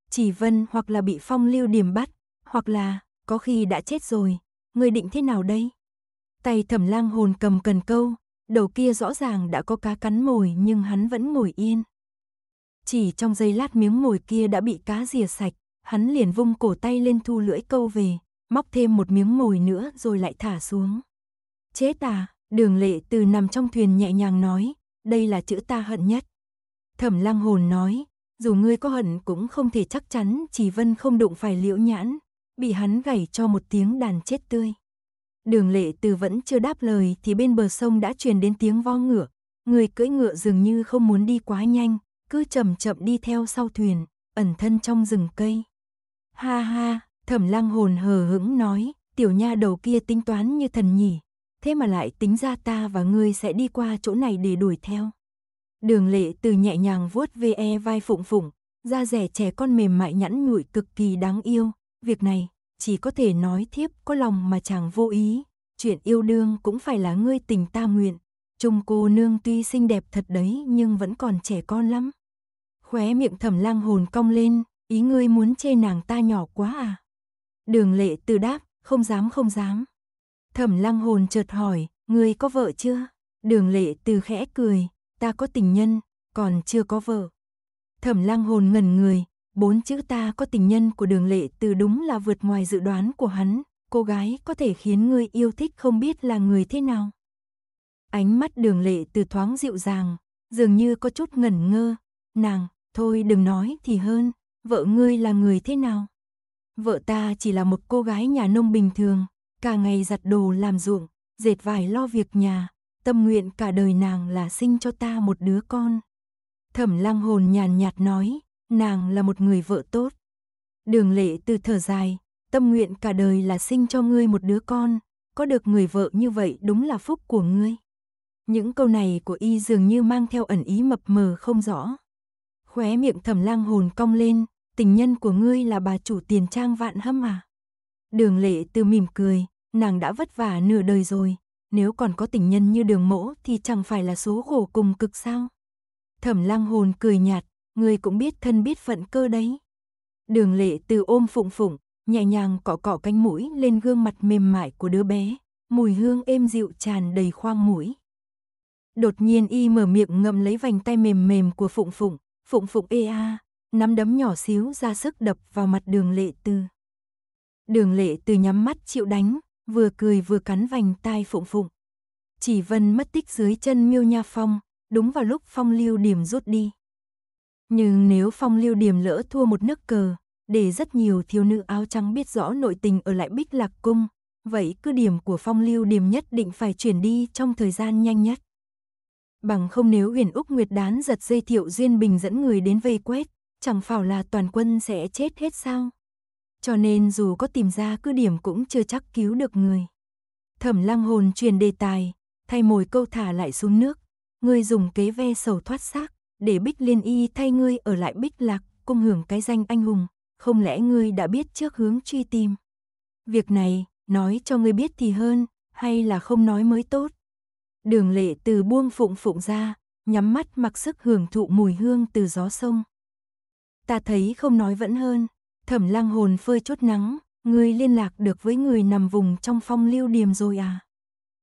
Chỉ vân hoặc là bị phong lưu điểm bắt, hoặc là có khi đã chết rồi, người định thế nào đây? Tay thẩm lang hồn cầm cần câu, đầu kia rõ ràng đã có cá cắn mồi nhưng hắn vẫn ngồi yên. Chỉ trong giây lát miếng mồi kia đã bị cá rìa sạch, hắn liền vung cổ tay lên thu lưỡi câu về, móc thêm một miếng mồi nữa rồi lại thả xuống. Chết à, đường lệ từ nằm trong thuyền nhẹ nhàng nói, đây là chữ ta hận nhất. Thẩm lang hồn nói, dù ngươi có hận cũng không thể chắc chắn chỉ vân không đụng phải liễu nhãn bị hắn gảy cho một tiếng đàn chết tươi. Đường lệ từ vẫn chưa đáp lời thì bên bờ sông đã truyền đến tiếng vo ngựa. Người cưỡi ngựa dường như không muốn đi quá nhanh, cứ chậm chậm đi theo sau thuyền, ẩn thân trong rừng cây. Ha ha, thẩm lăng hồn hờ hững nói, tiểu nha đầu kia tính toán như thần nhỉ. Thế mà lại tính ra ta và ngươi sẽ đi qua chỗ này để đuổi theo. Đường lệ từ nhẹ nhàng vuốt ve e vai phụng phụng, da rẻ trẻ con mềm mại nhẵn nhụi cực kỳ đáng yêu, Việc này, chỉ có thể nói thiếp có lòng mà chàng vô ý, chuyện yêu đương cũng phải là ngươi tình ta nguyện. Trung cô nương tuy xinh đẹp thật đấy nhưng vẫn còn trẻ con lắm. Khóe miệng thẩm lang hồn cong lên, ý ngươi muốn chê nàng ta nhỏ quá à? Đường lệ từ đáp, không dám không dám. Thẩm lang hồn chợt hỏi, ngươi có vợ chưa? Đường lệ từ khẽ cười, ta có tình nhân, còn chưa có vợ. Thẩm lang hồn ngẩn người, bốn chữ ta có tình nhân của đường lệ từ đúng là vượt ngoài dự đoán của hắn, cô gái có thể khiến người yêu thích không biết là người thế nào. Ánh mắt đường lệ từ thoáng dịu dàng, dường như có chút ngẩn ngơ, nàng, thôi đừng nói thì hơn, vợ ngươi là người thế nào? Vợ ta chỉ là một cô gái nhà nông bình thường, cả ngày giặt đồ làm ruộng, dệt vải lo việc nhà, tâm nguyện cả đời nàng là sinh cho ta một đứa con. Thẩm lăng hồn nhàn nhạt nói, nàng là một người vợ tốt. Đường lệ từ thở dài, tâm nguyện cả đời là sinh cho ngươi một đứa con, có được người vợ như vậy đúng là phúc của ngươi. Những câu này của y dường như mang theo ẩn ý mập mờ không rõ. Khóe miệng thẩm lang hồn cong lên, tình nhân của ngươi là bà chủ tiền trang vạn hâm à? Đường lệ từ mỉm cười, nàng đã vất vả nửa đời rồi, nếu còn có tình nhân như đường mỗ thì chẳng phải là số khổ cùng cực sao? Thẩm lang hồn cười nhạt, ngươi cũng biết thân biết phận cơ đấy. Đường lệ từ ôm phụng phụng, nhẹ nhàng cọ cọ cánh mũi lên gương mặt mềm mại của đứa bé, mùi hương êm dịu tràn đầy khoang mũi. Đột nhiên y mở miệng ngậm lấy vành tay mềm mềm của phụng phụng, phụng phụng ê a, nắm đấm nhỏ xíu ra sức đập vào mặt đường lệ tư. Đường lệ từ nhắm mắt chịu đánh, vừa cười vừa cắn vành tai phụng phụng. Chỉ vân mất tích dưới chân miêu nha phong, đúng vào lúc phong lưu điểm rút đi. Nhưng nếu phong lưu điểm lỡ thua một nước cờ, để rất nhiều thiếu nữ áo trắng biết rõ nội tình ở lại bích lạc cung, vậy cứ điểm của phong lưu điểm nhất định phải chuyển đi trong thời gian nhanh nhất. Bằng không nếu huyền Úc Nguyệt đán giật dây thiệu duyên bình dẫn người đến vây quét, chẳng phải là toàn quân sẽ chết hết sao. Cho nên dù có tìm ra cứ điểm cũng chưa chắc cứu được người. Thẩm lăng hồn truyền đề tài, thay mồi câu thả lại xuống nước, người dùng kế ve sầu thoát xác để Bích Liên Y thay ngươi ở lại Bích Lạc, cung hưởng cái danh anh hùng, không lẽ ngươi đã biết trước hướng truy tìm? Việc này, nói cho ngươi biết thì hơn, hay là không nói mới tốt? Đường lệ từ buông phụng phụng ra, nhắm mắt mặc sức hưởng thụ mùi hương từ gió sông. Ta thấy không nói vẫn hơn, thẩm lang hồn phơi chốt nắng, ngươi liên lạc được với người nằm vùng trong phong lưu điềm rồi à?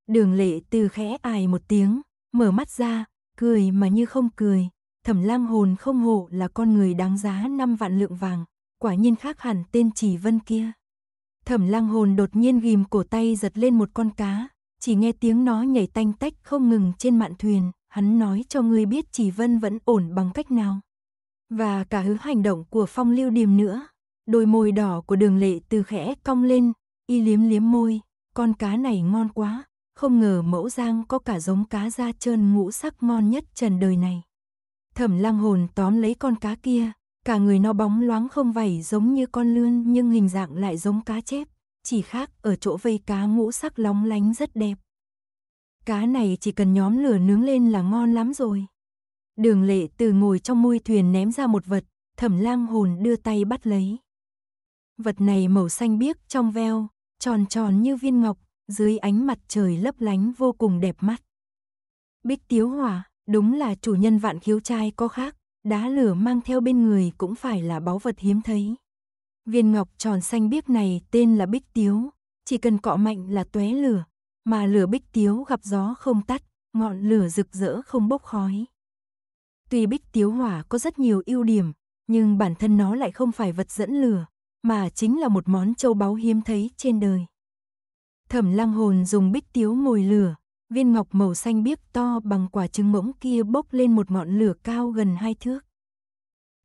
Đường lệ từ khẽ ài một tiếng, mở mắt ra, cười mà như không cười, thẩm lang hồn không hổ là con người đáng giá năm vạn lượng vàng, quả nhiên khác hẳn tên chỉ vân kia. Thẩm lang hồn đột nhiên ghim cổ tay giật lên một con cá, chỉ nghe tiếng nó nhảy tanh tách không ngừng trên mạn thuyền, hắn nói cho ngươi biết chỉ vân vẫn ổn bằng cách nào. Và cả hứa hành động của phong lưu điềm nữa, đôi môi đỏ của đường lệ từ khẽ cong lên, y liếm liếm môi, con cá này ngon quá, không ngờ mẫu giang có cả giống cá da trơn ngũ sắc ngon nhất trần đời này. Thẩm lang hồn tóm lấy con cá kia, cả người nó bóng loáng không vảy giống như con lươn nhưng hình dạng lại giống cá chép, chỉ khác ở chỗ vây cá ngũ sắc lóng lánh rất đẹp. Cá này chỉ cần nhóm lửa nướng lên là ngon lắm rồi. Đường lệ từ ngồi trong môi thuyền ném ra một vật, thẩm lang hồn đưa tay bắt lấy. Vật này màu xanh biếc trong veo, tròn tròn như viên ngọc, dưới ánh mặt trời lấp lánh vô cùng đẹp mắt. Bích tiếu hỏa, Đúng là chủ nhân vạn khiếu trai có khác, đá lửa mang theo bên người cũng phải là báu vật hiếm thấy. Viên ngọc tròn xanh biếc này tên là Bích Tiếu, chỉ cần cọ mạnh là tóe lửa, mà lửa Bích Tiếu gặp gió không tắt, ngọn lửa rực rỡ không bốc khói. Tuy Bích Tiếu hỏa có rất nhiều ưu điểm, nhưng bản thân nó lại không phải vật dẫn lửa, mà chính là một món châu báu hiếm thấy trên đời. Thẩm Lăng Hồn dùng Bích Tiếu ngồi lửa, viên ngọc màu xanh biếc to bằng quả trứng mỗng kia bốc lên một ngọn lửa cao gần hai thước.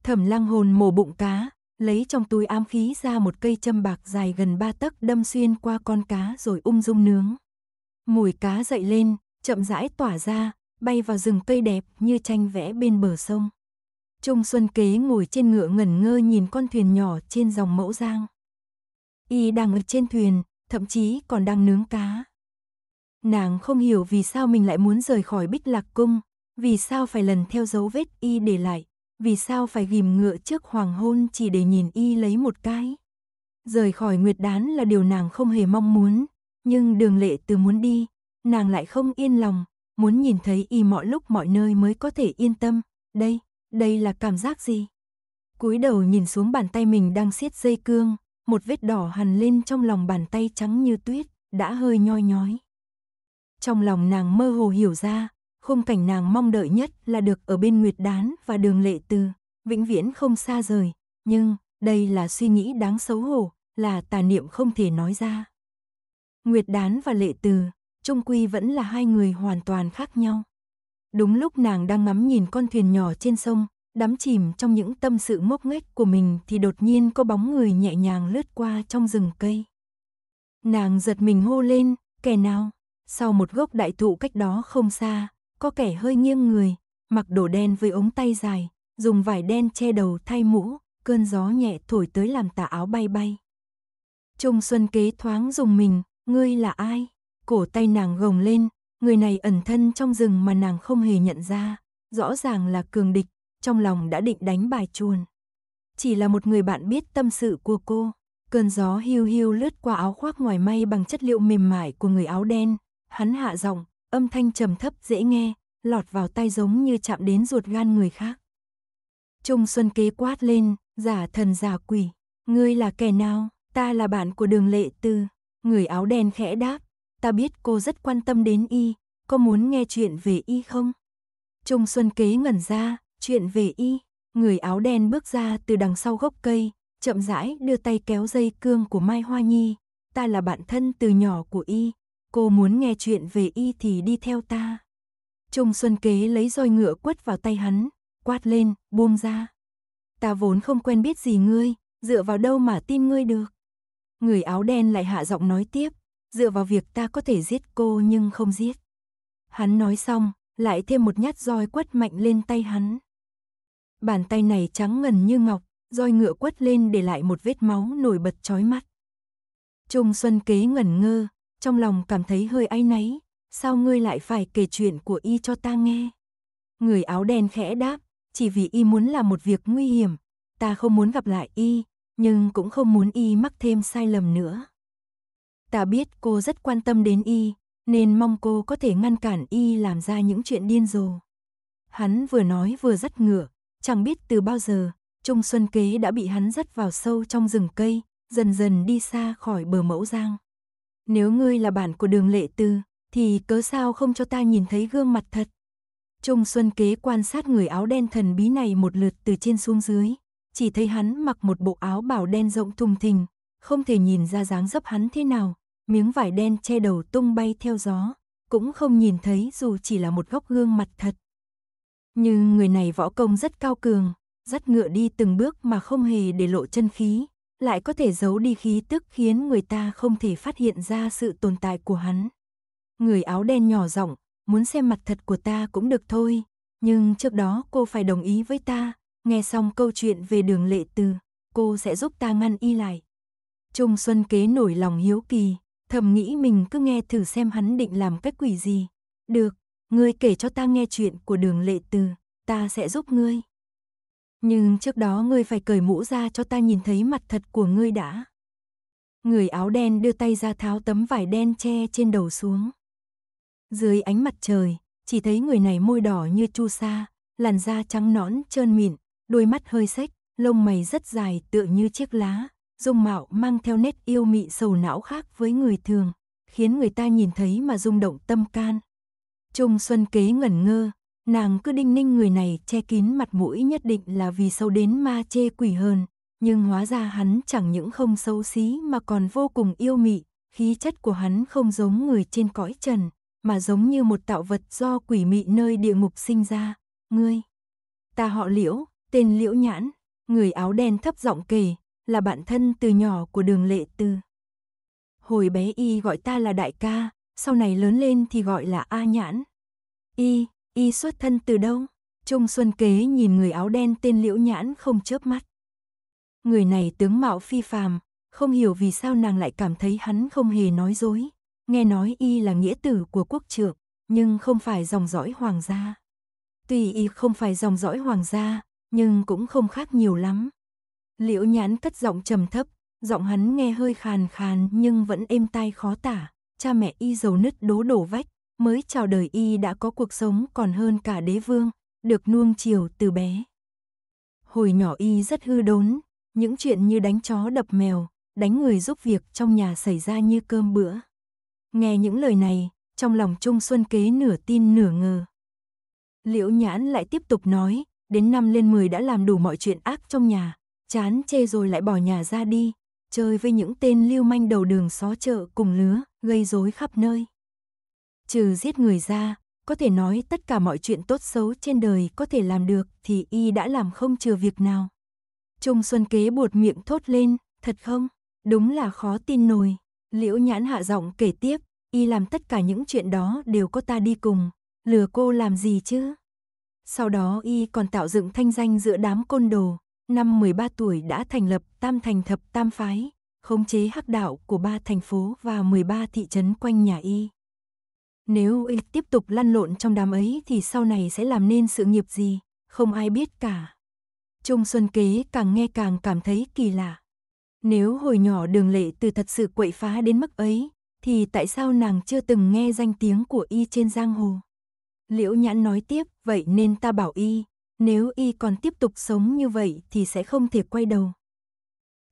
Thẩm Lang hồn mổ bụng cá, lấy trong túi ám khí ra một cây châm bạc dài gần ba tấc đâm xuyên qua con cá rồi ung dung nướng. Mùi cá dậy lên, chậm rãi tỏa ra, bay vào rừng cây đẹp như tranh vẽ bên bờ sông. Trung Xuân Kế ngồi trên ngựa ngẩn ngơ nhìn con thuyền nhỏ trên dòng mẫu giang. Y đang ở trên thuyền, thậm chí còn đang nướng cá. Nàng không hiểu vì sao mình lại muốn rời khỏi bích lạc cung, vì sao phải lần theo dấu vết y để lại, vì sao phải ghim ngựa trước hoàng hôn chỉ để nhìn y lấy một cái. Rời khỏi nguyệt đán là điều nàng không hề mong muốn, nhưng đường lệ từ muốn đi, nàng lại không yên lòng, muốn nhìn thấy y mọi lúc mọi nơi mới có thể yên tâm. Đây, đây là cảm giác gì? cúi đầu nhìn xuống bàn tay mình đang siết dây cương, một vết đỏ hằn lên trong lòng bàn tay trắng như tuyết, đã hơi nhoi nhói. Trong lòng nàng mơ hồ hiểu ra, khung cảnh nàng mong đợi nhất là được ở bên Nguyệt Đán và đường lệ từ, vĩnh viễn không xa rời, nhưng đây là suy nghĩ đáng xấu hổ, là tà niệm không thể nói ra. Nguyệt Đán và lệ từ, trung quy vẫn là hai người hoàn toàn khác nhau. Đúng lúc nàng đang ngắm nhìn con thuyền nhỏ trên sông, đắm chìm trong những tâm sự mốc nghếch của mình thì đột nhiên có bóng người nhẹ nhàng lướt qua trong rừng cây. Nàng giật mình hô lên, kẻ nào? sau một gốc đại thụ cách đó không xa, có kẻ hơi nghiêng người, mặc đồ đen với ống tay dài, dùng vải đen che đầu thay mũ, cơn gió nhẹ thổi tới làm tà áo bay bay. Trung Xuân kế thoáng dùng mình, ngươi là ai? Cổ tay nàng gồng lên, người này ẩn thân trong rừng mà nàng không hề nhận ra, rõ ràng là cường địch, trong lòng đã định đánh bài chuồn. Chỉ là một người bạn biết tâm sự của cô, cơn gió hiu hiu lướt qua áo khoác ngoài may bằng chất liệu mềm mại của người áo đen, hắn hạ giọng, âm thanh trầm thấp dễ nghe, lọt vào tai giống như chạm đến ruột gan người khác. Trung Xuân kế quát lên, giả thần giả quỷ, ngươi là kẻ nào, ta là bạn của đường lệ tư, người áo đen khẽ đáp, ta biết cô rất quan tâm đến y, có muốn nghe chuyện về y không? Trung Xuân kế ngẩn ra, chuyện về y, người áo đen bước ra từ đằng sau gốc cây, chậm rãi đưa tay kéo dây cương của Mai Hoa Nhi, ta là bạn thân từ nhỏ của y, cô muốn nghe chuyện về y thì đi theo ta. Trung Xuân Kế lấy roi ngựa quất vào tay hắn, quát lên, buông ra. Ta vốn không quen biết gì ngươi, dựa vào đâu mà tin ngươi được. Người áo đen lại hạ giọng nói tiếp, dựa vào việc ta có thể giết cô nhưng không giết. Hắn nói xong, lại thêm một nhát roi quất mạnh lên tay hắn. Bàn tay này trắng ngần như ngọc, roi ngựa quất lên để lại một vết máu nổi bật chói mắt. Trung Xuân Kế ngẩn ngơ, trong lòng cảm thấy hơi áy náy, sao ngươi lại phải kể chuyện của y cho ta nghe? Người áo đen khẽ đáp, chỉ vì y muốn làm một việc nguy hiểm, ta không muốn gặp lại y, nhưng cũng không muốn y mắc thêm sai lầm nữa. Ta biết cô rất quan tâm đến y, nên mong cô có thể ngăn cản y làm ra những chuyện điên rồ. Hắn vừa nói vừa dắt ngựa, chẳng biết từ bao giờ, Trung Xuân Kế đã bị hắn dắt vào sâu trong rừng cây, dần dần đi xa khỏi bờ mẫu giang. Nếu ngươi là bản của đường lệ tư, thì cớ sao không cho ta nhìn thấy gương mặt thật? Trung Xuân Kế quan sát người áo đen thần bí này một lượt từ trên xuống dưới, chỉ thấy hắn mặc một bộ áo bảo đen rộng thùng thình, không thể nhìn ra dáng dấp hắn thế nào, miếng vải đen che đầu tung bay theo gió, cũng không nhìn thấy dù chỉ là một góc gương mặt thật. Nhưng người này võ công rất cao cường, dắt ngựa đi từng bước mà không hề để lộ chân khí, lại có thể giấu đi khí tức khiến người ta không thể phát hiện ra sự tồn tại của hắn. Người áo đen nhỏ giọng, muốn xem mặt thật của ta cũng được thôi, nhưng trước đó cô phải đồng ý với ta, nghe xong câu chuyện về đường lệ từ, cô sẽ giúp ta ngăn y lại. Trung Xuân kế nổi lòng hiếu kỳ, thầm nghĩ mình cứ nghe thử xem hắn định làm cách quỷ gì. Được, ngươi kể cho ta nghe chuyện của đường lệ từ, ta sẽ giúp ngươi. Nhưng trước đó ngươi phải cởi mũ ra cho ta nhìn thấy mặt thật của ngươi đã. Người áo đen đưa tay ra tháo tấm vải đen che trên đầu xuống. Dưới ánh mặt trời, chỉ thấy người này môi đỏ như chu sa, làn da trắng nõn trơn mịn, đôi mắt hơi sách, lông mày rất dài tựa như chiếc lá, dung mạo mang theo nét yêu mị sầu não khác với người thường, khiến người ta nhìn thấy mà rung động tâm can. Trung Xuân Kế ngẩn ngơ, Nàng cứ đinh ninh người này che kín mặt mũi nhất định là vì sâu đến ma chê quỷ hơn, nhưng hóa ra hắn chẳng những không xấu xí mà còn vô cùng yêu mị, khí chất của hắn không giống người trên cõi trần, mà giống như một tạo vật do quỷ mị nơi địa ngục sinh ra. Ngươi, ta họ Liễu, tên Liễu Nhãn, người áo đen thấp giọng kể, là bạn thân từ nhỏ của Đường Lệ Tư. Hồi bé y gọi ta là đại ca, sau này lớn lên thì gọi là A Nhãn. Y, Y xuất thân từ đâu? Trung Xuân Kế nhìn người áo đen tên Liễu Nhãn không chớp mắt. Người này tướng mạo phi phàm, không hiểu vì sao nàng lại cảm thấy hắn không hề nói dối. Nghe nói y là nghĩa tử của quốc trưởng, nhưng không phải dòng dõi hoàng gia. Tuy y không phải dòng dõi hoàng gia, nhưng cũng không khác nhiều lắm. Liễu Nhãn cất giọng trầm thấp, giọng hắn nghe hơi khàn khàn nhưng vẫn êm tai khó tả. Cha mẹ y giàu nứt đố đổ vách, mới chào đời y đã có cuộc sống còn hơn cả đế vương, được nuông chiều từ bé. Hồi nhỏ y rất hư đốn, những chuyện như đánh chó đập mèo, đánh người giúp việc trong nhà xảy ra như cơm bữa. Nghe những lời này, trong lòng Trung Xuân Kế nửa tin nửa ngờ. Liễu Nhãn lại tiếp tục nói, đến năm lên 10 đã làm đủ mọi chuyện ác trong nhà, chán chê rồi lại bỏ nhà ra đi, chơi với những tên lưu manh đầu đường xó chợ cùng lứa, gây rối khắp nơi. Trừ giết người ra, có thể nói tất cả mọi chuyện tốt xấu trên đời có thể làm được thì y đã làm không trừ việc nào. Trung Xuân Kế buột miệng thốt lên, thật không? Đúng là khó tin nổi. Liễu nhãn hạ giọng kể tiếp, y làm tất cả những chuyện đó đều có ta đi cùng, lừa cô làm gì chứ? Sau đó y còn tạo dựng thanh danh giữa đám côn đồ, năm 13 tuổi đã thành lập Tam Thành Thập Tam Phái, khống chế hắc đạo của ba thành phố và 13 thị trấn quanh nhà y. Nếu y tiếp tục lăn lộn trong đám ấy thì sau này sẽ làm nên sự nghiệp gì, không ai biết cả. Trung Xuân Kế càng nghe càng cảm thấy kỳ lạ. Nếu hồi nhỏ đường lệ từ thật sự quậy phá đến mức ấy, thì tại sao nàng chưa từng nghe danh tiếng của y trên giang hồ? Liễu Nhãn nói tiếp, vậy nên ta bảo y, nếu y còn tiếp tục sống như vậy thì sẽ không thể quay đầu.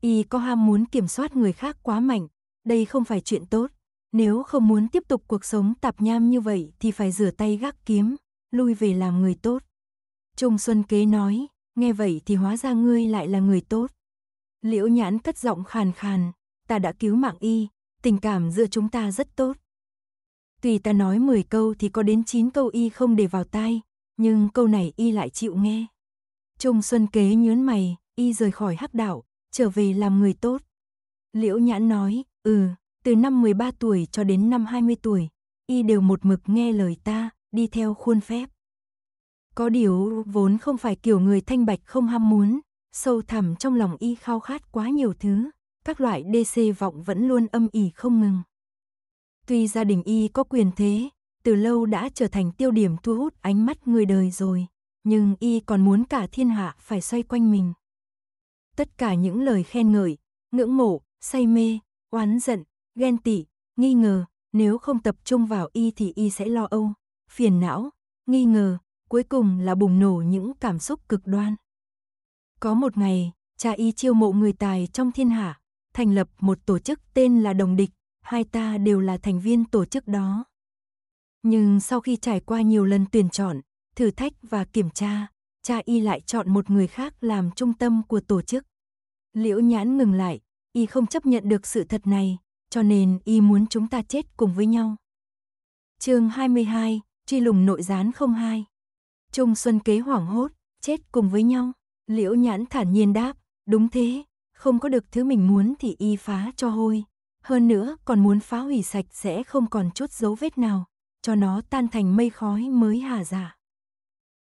Y có ham muốn kiểm soát người khác quá mạnh, đây không phải chuyện tốt. Nếu không muốn tiếp tục cuộc sống tạp nham như vậy thì phải rửa tay gác kiếm, lui về làm người tốt. Trung Xuân Kế nói, nghe vậy thì hóa ra ngươi lại là người tốt. Liễu nhãn cất giọng khàn khàn, ta đã cứu mạng y, tình cảm giữa chúng ta rất tốt. Tùy ta nói 10 câu thì có đến 9 câu y không để vào tai, nhưng câu này y lại chịu nghe. Trung Xuân Kế nhớn mày, y rời khỏi hắc đảo, trở về làm người tốt. Liễu nhãn nói, ừ, từ năm 13 tuổi cho đến năm 20 tuổi, y đều một mực nghe lời ta, đi theo khuôn phép. Có điều vốn không phải kiểu người thanh bạch không ham muốn, sâu thẳm trong lòng y khao khát quá nhiều thứ, các loại DC vọng vẫn luôn âm ỉ không ngừng. Tuy gia đình y có quyền thế, từ lâu đã trở thành tiêu điểm thu hút ánh mắt người đời rồi, nhưng y còn muốn cả thiên hạ phải xoay quanh mình. Tất cả những lời khen ngợi, ngưỡng mộ, say mê, oán giận, ghen tị, nghi ngờ, nếu không tập trung vào y thì y sẽ lo âu, phiền não, nghi ngờ, cuối cùng là bùng nổ những cảm xúc cực đoan. Có một ngày, cha y chiêu mộ người tài trong thiên hạ, thành lập một tổ chức tên là Đồng Địch, hai ta đều là thành viên tổ chức đó. Nhưng sau khi trải qua nhiều lần tuyển chọn, thử thách và kiểm tra, cha y lại chọn một người khác làm trung tâm của tổ chức. Liễu nhãn ngừng lại, y không chấp nhận được sự thật này, cho nên y muốn chúng ta chết cùng với nhau. chương 22, truy lùng nội gián không hai. Trung Xuân Kế hoảng hốt, chết cùng với nhau. Liễu nhãn thản nhiên đáp, đúng thế, không có được thứ mình muốn thì y phá cho hôi. Hơn nữa còn muốn phá hủy sạch sẽ không còn chút dấu vết nào, cho nó tan thành mây khói mới hà giả. Dạ.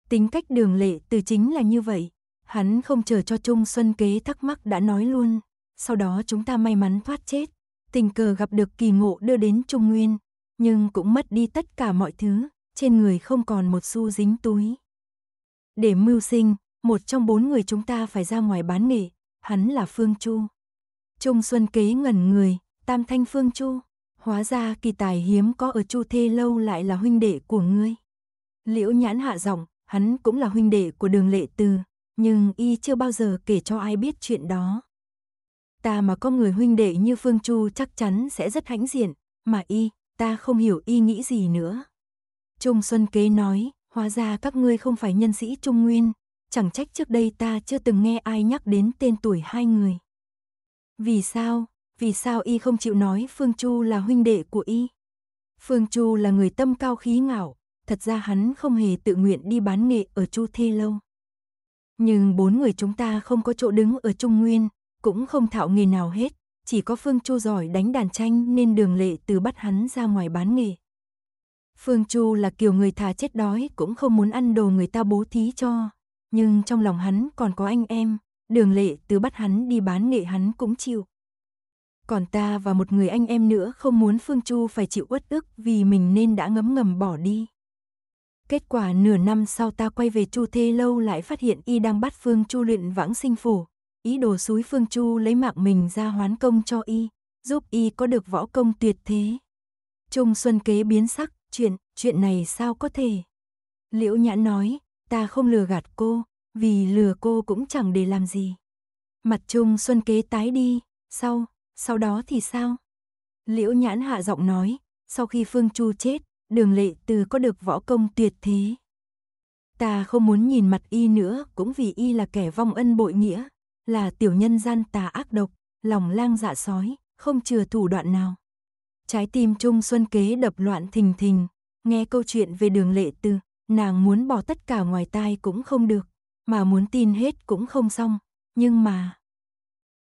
Tính cách đường lệ từ chính là như vậy, hắn không chờ cho Trung Xuân Kế thắc mắc đã nói luôn, sau đó chúng ta may mắn thoát chết, tình cờ gặp được kỳ ngộ đưa đến Trung Nguyên, nhưng cũng mất đi tất cả mọi thứ, trên người không còn một xu dính túi. Để mưu sinh, một trong bốn người chúng ta phải ra ngoài bán nghề, hắn là Phương Chu. Trung Xuân kế ngẩn người, tam thanh Phương Chu, hóa ra kỳ tài hiếm có ở Chu Thê Lâu lại là huynh đệ của ngươi. Liễu nhãn hạ giọng, hắn cũng là huynh đệ của đường lệ từ, nhưng y chưa bao giờ kể cho ai biết chuyện đó ta mà có người huynh đệ như Phương Chu chắc chắn sẽ rất hãnh diện, mà y, ta không hiểu y nghĩ gì nữa. Trung Xuân Kế nói, hóa ra các ngươi không phải nhân sĩ Trung Nguyên, chẳng trách trước đây ta chưa từng nghe ai nhắc đến tên tuổi hai người. Vì sao, vì sao y không chịu nói Phương Chu là huynh đệ của y? Phương Chu là người tâm cao khí ngạo, thật ra hắn không hề tự nguyện đi bán nghệ ở Chu Thê Lâu. Nhưng bốn người chúng ta không có chỗ đứng ở Trung Nguyên, cũng không thạo nghề nào hết, chỉ có Phương Chu giỏi đánh đàn tranh nên đường lệ từ bắt hắn ra ngoài bán nghề. Phương Chu là kiểu người thà chết đói cũng không muốn ăn đồ người ta bố thí cho, nhưng trong lòng hắn còn có anh em, đường lệ từ bắt hắn đi bán nghề hắn cũng chịu. Còn ta và một người anh em nữa không muốn Phương Chu phải chịu uất ức vì mình nên đã ngấm ngầm bỏ đi. Kết quả nửa năm sau ta quay về Chu Thê Lâu lại phát hiện y đang bắt Phương Chu luyện vãng sinh phủ, ý đồ xúi Phương Chu lấy mạng mình ra hoán công cho y, giúp y có được võ công tuyệt thế. Trung Xuân Kế biến sắc, chuyện, chuyện này sao có thể? Liễu nhã nói, ta không lừa gạt cô, vì lừa cô cũng chẳng để làm gì. Mặt Trung Xuân Kế tái đi, sau, sau đó thì sao? Liễu Nhãn hạ giọng nói, sau khi Phương Chu chết, đường lệ từ có được võ công tuyệt thế. Ta không muốn nhìn mặt y nữa cũng vì y là kẻ vong ân bội nghĩa, là tiểu nhân gian tà ác độc, lòng lang dạ sói, không chừa thủ đoạn nào. Trái tim Trung Xuân Kế đập loạn thình thình, nghe câu chuyện về đường lệ tư, nàng muốn bỏ tất cả ngoài tai cũng không được, mà muốn tin hết cũng không xong, nhưng mà...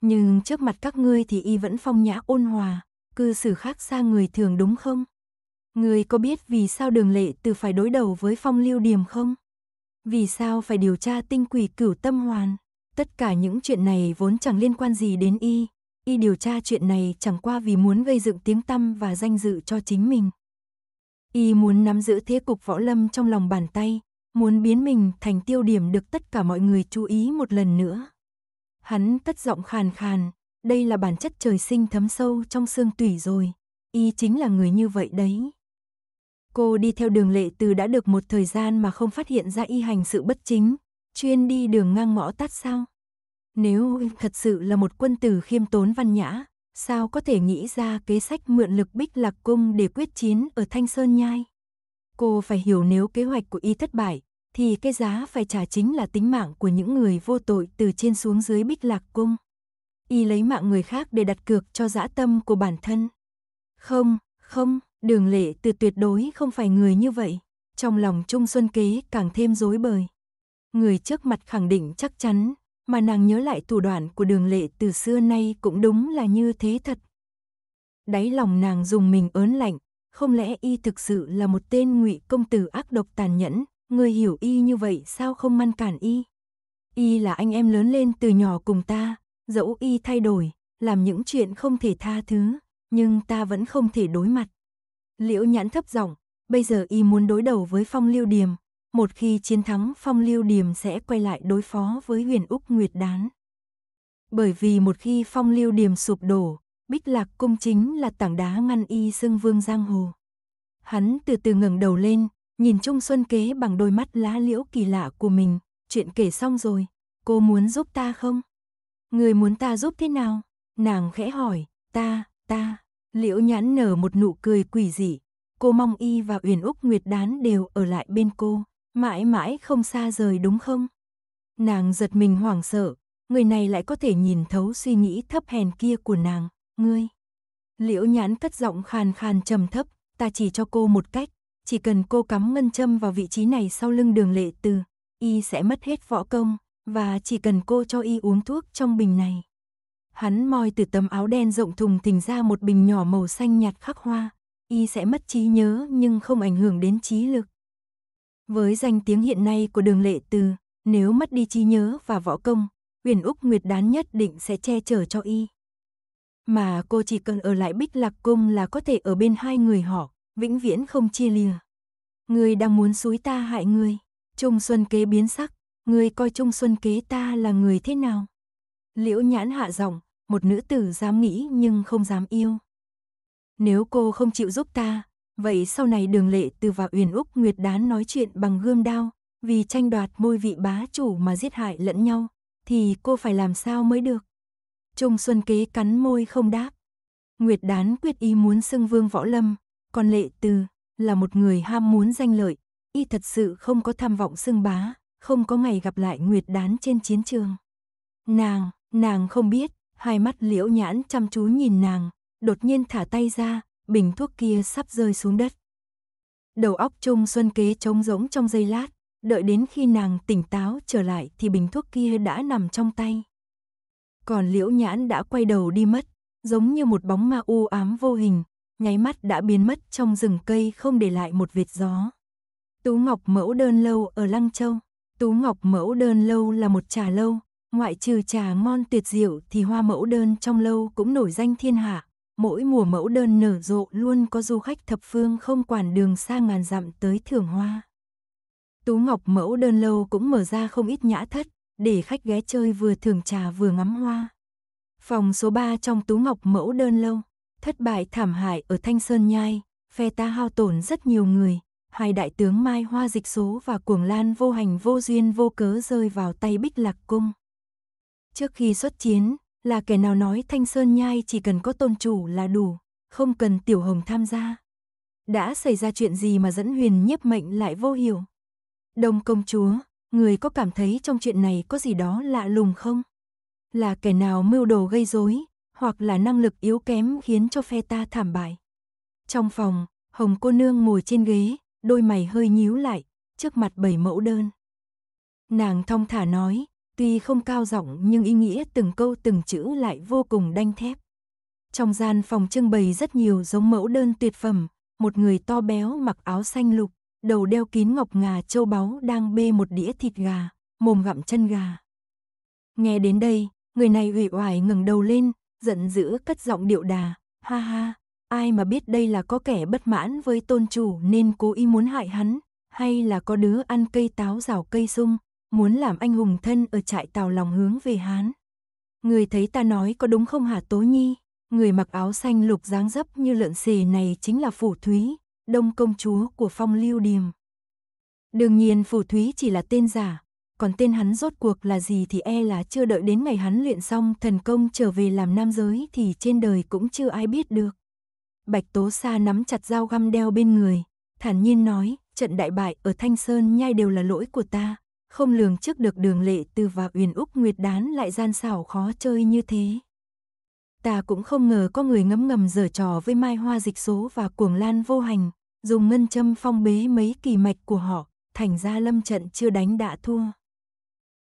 Nhưng trước mặt các ngươi thì y vẫn phong nhã ôn hòa, cư xử khác xa người thường đúng không? Người có biết vì sao đường lệ từ phải đối đầu với phong lưu điềm không? Vì sao phải điều tra tinh quỷ cửu tâm hoàn? Tất cả những chuyện này vốn chẳng liên quan gì đến y, y điều tra chuyện này chẳng qua vì muốn gây dựng tiếng tăm và danh dự cho chính mình. Y muốn nắm giữ thế cục võ lâm trong lòng bàn tay, muốn biến mình thành tiêu điểm được tất cả mọi người chú ý một lần nữa. Hắn cất giọng khàn khàn, đây là bản chất trời sinh thấm sâu trong xương tủy rồi, y chính là người như vậy đấy. Cô đi theo đường lệ từ đã được một thời gian mà không phát hiện ra y hành sự bất chính, chuyên đi đường ngang ngõ tắt sao? Nếu thật sự là một quân tử khiêm tốn văn nhã, sao có thể nghĩ ra kế sách mượn lực bích lạc cung để quyết chiến ở Thanh Sơn Nhai? Cô phải hiểu nếu kế hoạch của y thất bại, thì cái giá phải trả chính là tính mạng của những người vô tội từ trên xuống dưới bích lạc cung. Y lấy mạng người khác để đặt cược cho dã tâm của bản thân. Không, không, đường lệ từ tuyệt đối không phải người như vậy. Trong lòng Trung Xuân Kế càng thêm rối bời. Người trước mặt khẳng định chắc chắn mà nàng nhớ lại thủ đoạn của đường lệ từ xưa nay cũng đúng là như thế thật. Đáy lòng nàng dùng mình ớn lạnh, không lẽ y thực sự là một tên ngụy công tử ác độc tàn nhẫn, người hiểu y như vậy sao không ngăn cản y? Y là anh em lớn lên từ nhỏ cùng ta, dẫu y thay đổi, làm những chuyện không thể tha thứ, nhưng ta vẫn không thể đối mặt. Liễu nhãn thấp giọng, bây giờ y muốn đối đầu với phong lưu điềm, một khi chiến thắng phong lưu điềm sẽ quay lại đối phó với huyền Úc Nguyệt Đán. Bởi vì một khi phong lưu điềm sụp đổ, bích lạc cung chính là tảng đá ngăn y dương vương giang hồ. Hắn từ từ ngẩng đầu lên, nhìn Trung Xuân Kế bằng đôi mắt lá liễu kỳ lạ của mình, chuyện kể xong rồi, cô muốn giúp ta không? Người muốn ta giúp thế nào? Nàng khẽ hỏi, ta, ta, liễu nhãn nở một nụ cười quỷ dị, cô mong y và Uyển Úc Nguyệt Đán đều ở lại bên cô mãi mãi không xa rời đúng không? Nàng giật mình hoảng sợ, người này lại có thể nhìn thấu suy nghĩ thấp hèn kia của nàng, ngươi. Liễu nhãn cất giọng khàn khàn trầm thấp, ta chỉ cho cô một cách, chỉ cần cô cắm ngân châm vào vị trí này sau lưng đường lệ từ, y sẽ mất hết võ công, và chỉ cần cô cho y uống thuốc trong bình này. Hắn moi từ tấm áo đen rộng thùng thình ra một bình nhỏ màu xanh nhạt khắc hoa, y sẽ mất trí nhớ nhưng không ảnh hưởng đến trí lực. Với danh tiếng hiện nay của đường lệ từ, nếu mất đi trí nhớ và võ công, Uyển Úc Nguyệt Đán nhất định sẽ che chở cho y. Mà cô chỉ cần ở lại Bích Lạc Cung là có thể ở bên hai người họ, vĩnh viễn không chia lìa. người đang muốn suối ta hại người Trung Xuân Kế biến sắc, người coi Trung Xuân Kế ta là người thế nào? Liễu Nhãn hạ giọng, một nữ tử dám nghĩ nhưng không dám yêu. Nếu cô không chịu giúp ta, vậy sau này đường lệ từ và Uyển Úc Nguyệt Đán nói chuyện bằng gươm đao, vì tranh đoạt ngôi vị bá chủ mà giết hại lẫn nhau, thì cô phải làm sao mới được? Trung Xuân Kế cắn môi không đáp. Nguyệt Đán quyết ý muốn xưng vương võ lâm, còn lệ từ là một người ham muốn danh lợi, y thật sự không có tham vọng xưng bá, không có ngày gặp lại Nguyệt Đán trên chiến trường. Nàng, nàng không biết, hai mắt liễu nhãn chăm chú nhìn nàng, đột nhiên thả tay ra, bình thuốc kia sắp rơi xuống đất. Đầu óc Trung Xuân Kế trống rỗng trong giây lát, đợi đến khi nàng tỉnh táo trở lại thì bình thuốc kia đã nằm trong tay. Còn Liễu Nhãn đã quay đầu đi mất, giống như một bóng ma u ám vô hình, nháy mắt đã biến mất trong rừng cây không để lại một vệt gió. Tú Ngọc Mẫu Đơn Lâu ở Lăng Châu Tú Ngọc Mẫu Đơn Lâu là một trà lâu, ngoại trừ trà ngon tuyệt diệu thì hoa mẫu đơn trong lâu cũng nổi danh thiên hạ mỗi mùa mẫu đơn nở rộ luôn có du khách thập phương không quản đường xa ngàn dặm tới thưởng hoa. Tú Ngọc mẫu đơn lâu cũng mở ra không ít nhã thất, để khách ghé chơi vừa thưởng trà vừa ngắm hoa. Phòng số 3 trong Tú Ngọc mẫu đơn lâu, thất bại thảm hại ở Thanh Sơn Nhai, phe ta hao tổn rất nhiều người, hai đại tướng Mai Hoa Dịch Số và Cuồng Lan vô hành vô duyên vô cớ rơi vào tay Bích Lạc Cung. Trước khi xuất chiến, là kẻ nào nói Thanh Sơn Nhai chỉ cần có tôn chủ là đủ, không cần Tiểu Hồng tham gia. Đã xảy ra chuyện gì mà dẫn huyền nhiếp mệnh lại vô hiểu? Đông công chúa, người có cảm thấy trong chuyện này có gì đó lạ lùng không? Là kẻ nào mưu đồ gây rối, hoặc là năng lực yếu kém khiến cho phe ta thảm bại. Trong phòng, Hồng cô nương ngồi trên ghế, đôi mày hơi nhíu lại, trước mặt bảy mẫu đơn. Nàng thong thả nói, Tuy không cao giọng nhưng ý nghĩa từng câu từng chữ lại vô cùng đanh thép. Trong gian phòng trưng bày rất nhiều giống mẫu đơn tuyệt phẩm, một người to béo mặc áo xanh lục, đầu đeo kín ngọc ngà châu báu đang bê một đĩa thịt gà, mồm gặm chân gà. Nghe đến đây, người này ủy oải ngẩng đầu lên, giận dữ cất giọng điệu đà, ha ha, ai mà biết đây là có kẻ bất mãn với tôn chủ nên cố ý muốn hại hắn, hay là có đứa ăn cây táo rào cây sung, muốn làm anh hùng thân ở trại tàu lòng hướng về Hán. Người thấy ta nói có đúng không hả Tố Nhi? Người mặc áo xanh lục dáng dấp như lợn xề này chính là Phủ Thúy, đông công chúa của phong lưu điềm. Đương nhiên Phủ Thúy chỉ là tên giả, còn tên hắn rốt cuộc là gì thì e là chưa đợi đến ngày hắn luyện xong thần công trở về làm nam giới thì trên đời cũng chưa ai biết được. Bạch Tố Sa nắm chặt dao găm đeo bên người, thản nhiên nói, trận đại bại ở Thanh Sơn nhai đều là lỗi của ta không lường trước được đường lệ tư và Uyển Úc Nguyệt đán lại gian xảo khó chơi như thế. Ta cũng không ngờ có người ngấm ngầm giở trò với Mai Hoa Dịch Số và Cuồng Lan Vô Hành, dùng ngân châm phong bế mấy kỳ mạch của họ, thành ra lâm trận chưa đánh đã thua.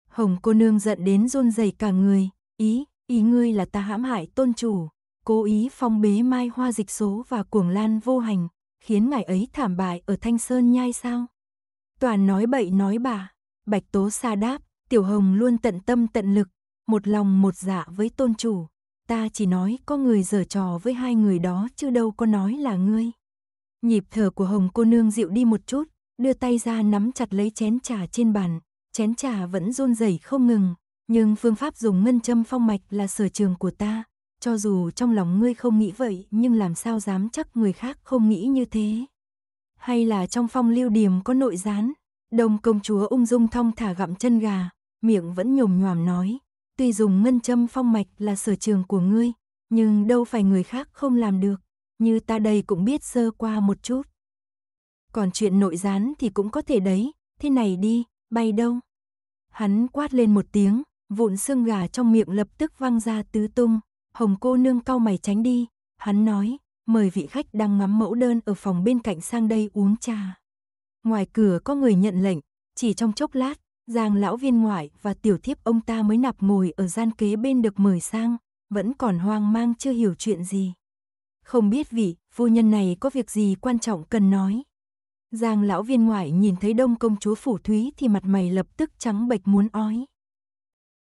Hồng cô nương giận đến run rẩy cả người, ý, ý ngươi là ta hãm hại tôn chủ, cố ý phong bế Mai Hoa Dịch Số và Cuồng Lan Vô Hành, khiến ngài ấy thảm bại ở Thanh Sơn nhai sao? Toàn nói bậy nói bạ. Bạch Tố Sa đáp, Tiểu Hồng luôn tận tâm tận lực, một lòng một dạ với tôn chủ. Ta chỉ nói có người giở trò với hai người đó chứ đâu có nói là ngươi. Nhịp thở của Hồng cô nương dịu đi một chút, đưa tay ra nắm chặt lấy chén trà trên bàn. Chén trà vẫn run rẩy không ngừng, nhưng phương pháp dùng ngân châm phong mạch là sở trường của ta. Cho dù trong lòng ngươi không nghĩ vậy nhưng làm sao dám chắc người khác không nghĩ như thế. Hay là trong phong lưu điểm có nội gián đông công chúa ung dung thong thả gặm chân gà, miệng vẫn nhồm nhòm nói, tuy dùng ngân châm phong mạch là sở trường của ngươi, nhưng đâu phải người khác không làm được, như ta đây cũng biết sơ qua một chút. Còn chuyện nội gián thì cũng có thể đấy, thế này đi, bay đâu? Hắn quát lên một tiếng, vụn xương gà trong miệng lập tức văng ra tứ tung, hồng cô nương cau mày tránh đi, hắn nói, mời vị khách đang ngắm mẫu đơn ở phòng bên cạnh sang đây uống trà. Ngoài cửa có người nhận lệnh, chỉ trong chốc lát, Giang lão viên ngoại và tiểu thiếp ông ta mới nạp ngồi ở gian kế bên được mời sang, vẫn còn hoang mang chưa hiểu chuyện gì. Không biết vị phu nhân này có việc gì quan trọng cần nói. Giang lão viên ngoại nhìn thấy đông công chúa phủ thúy thì mặt mày lập tức trắng bệch muốn ói.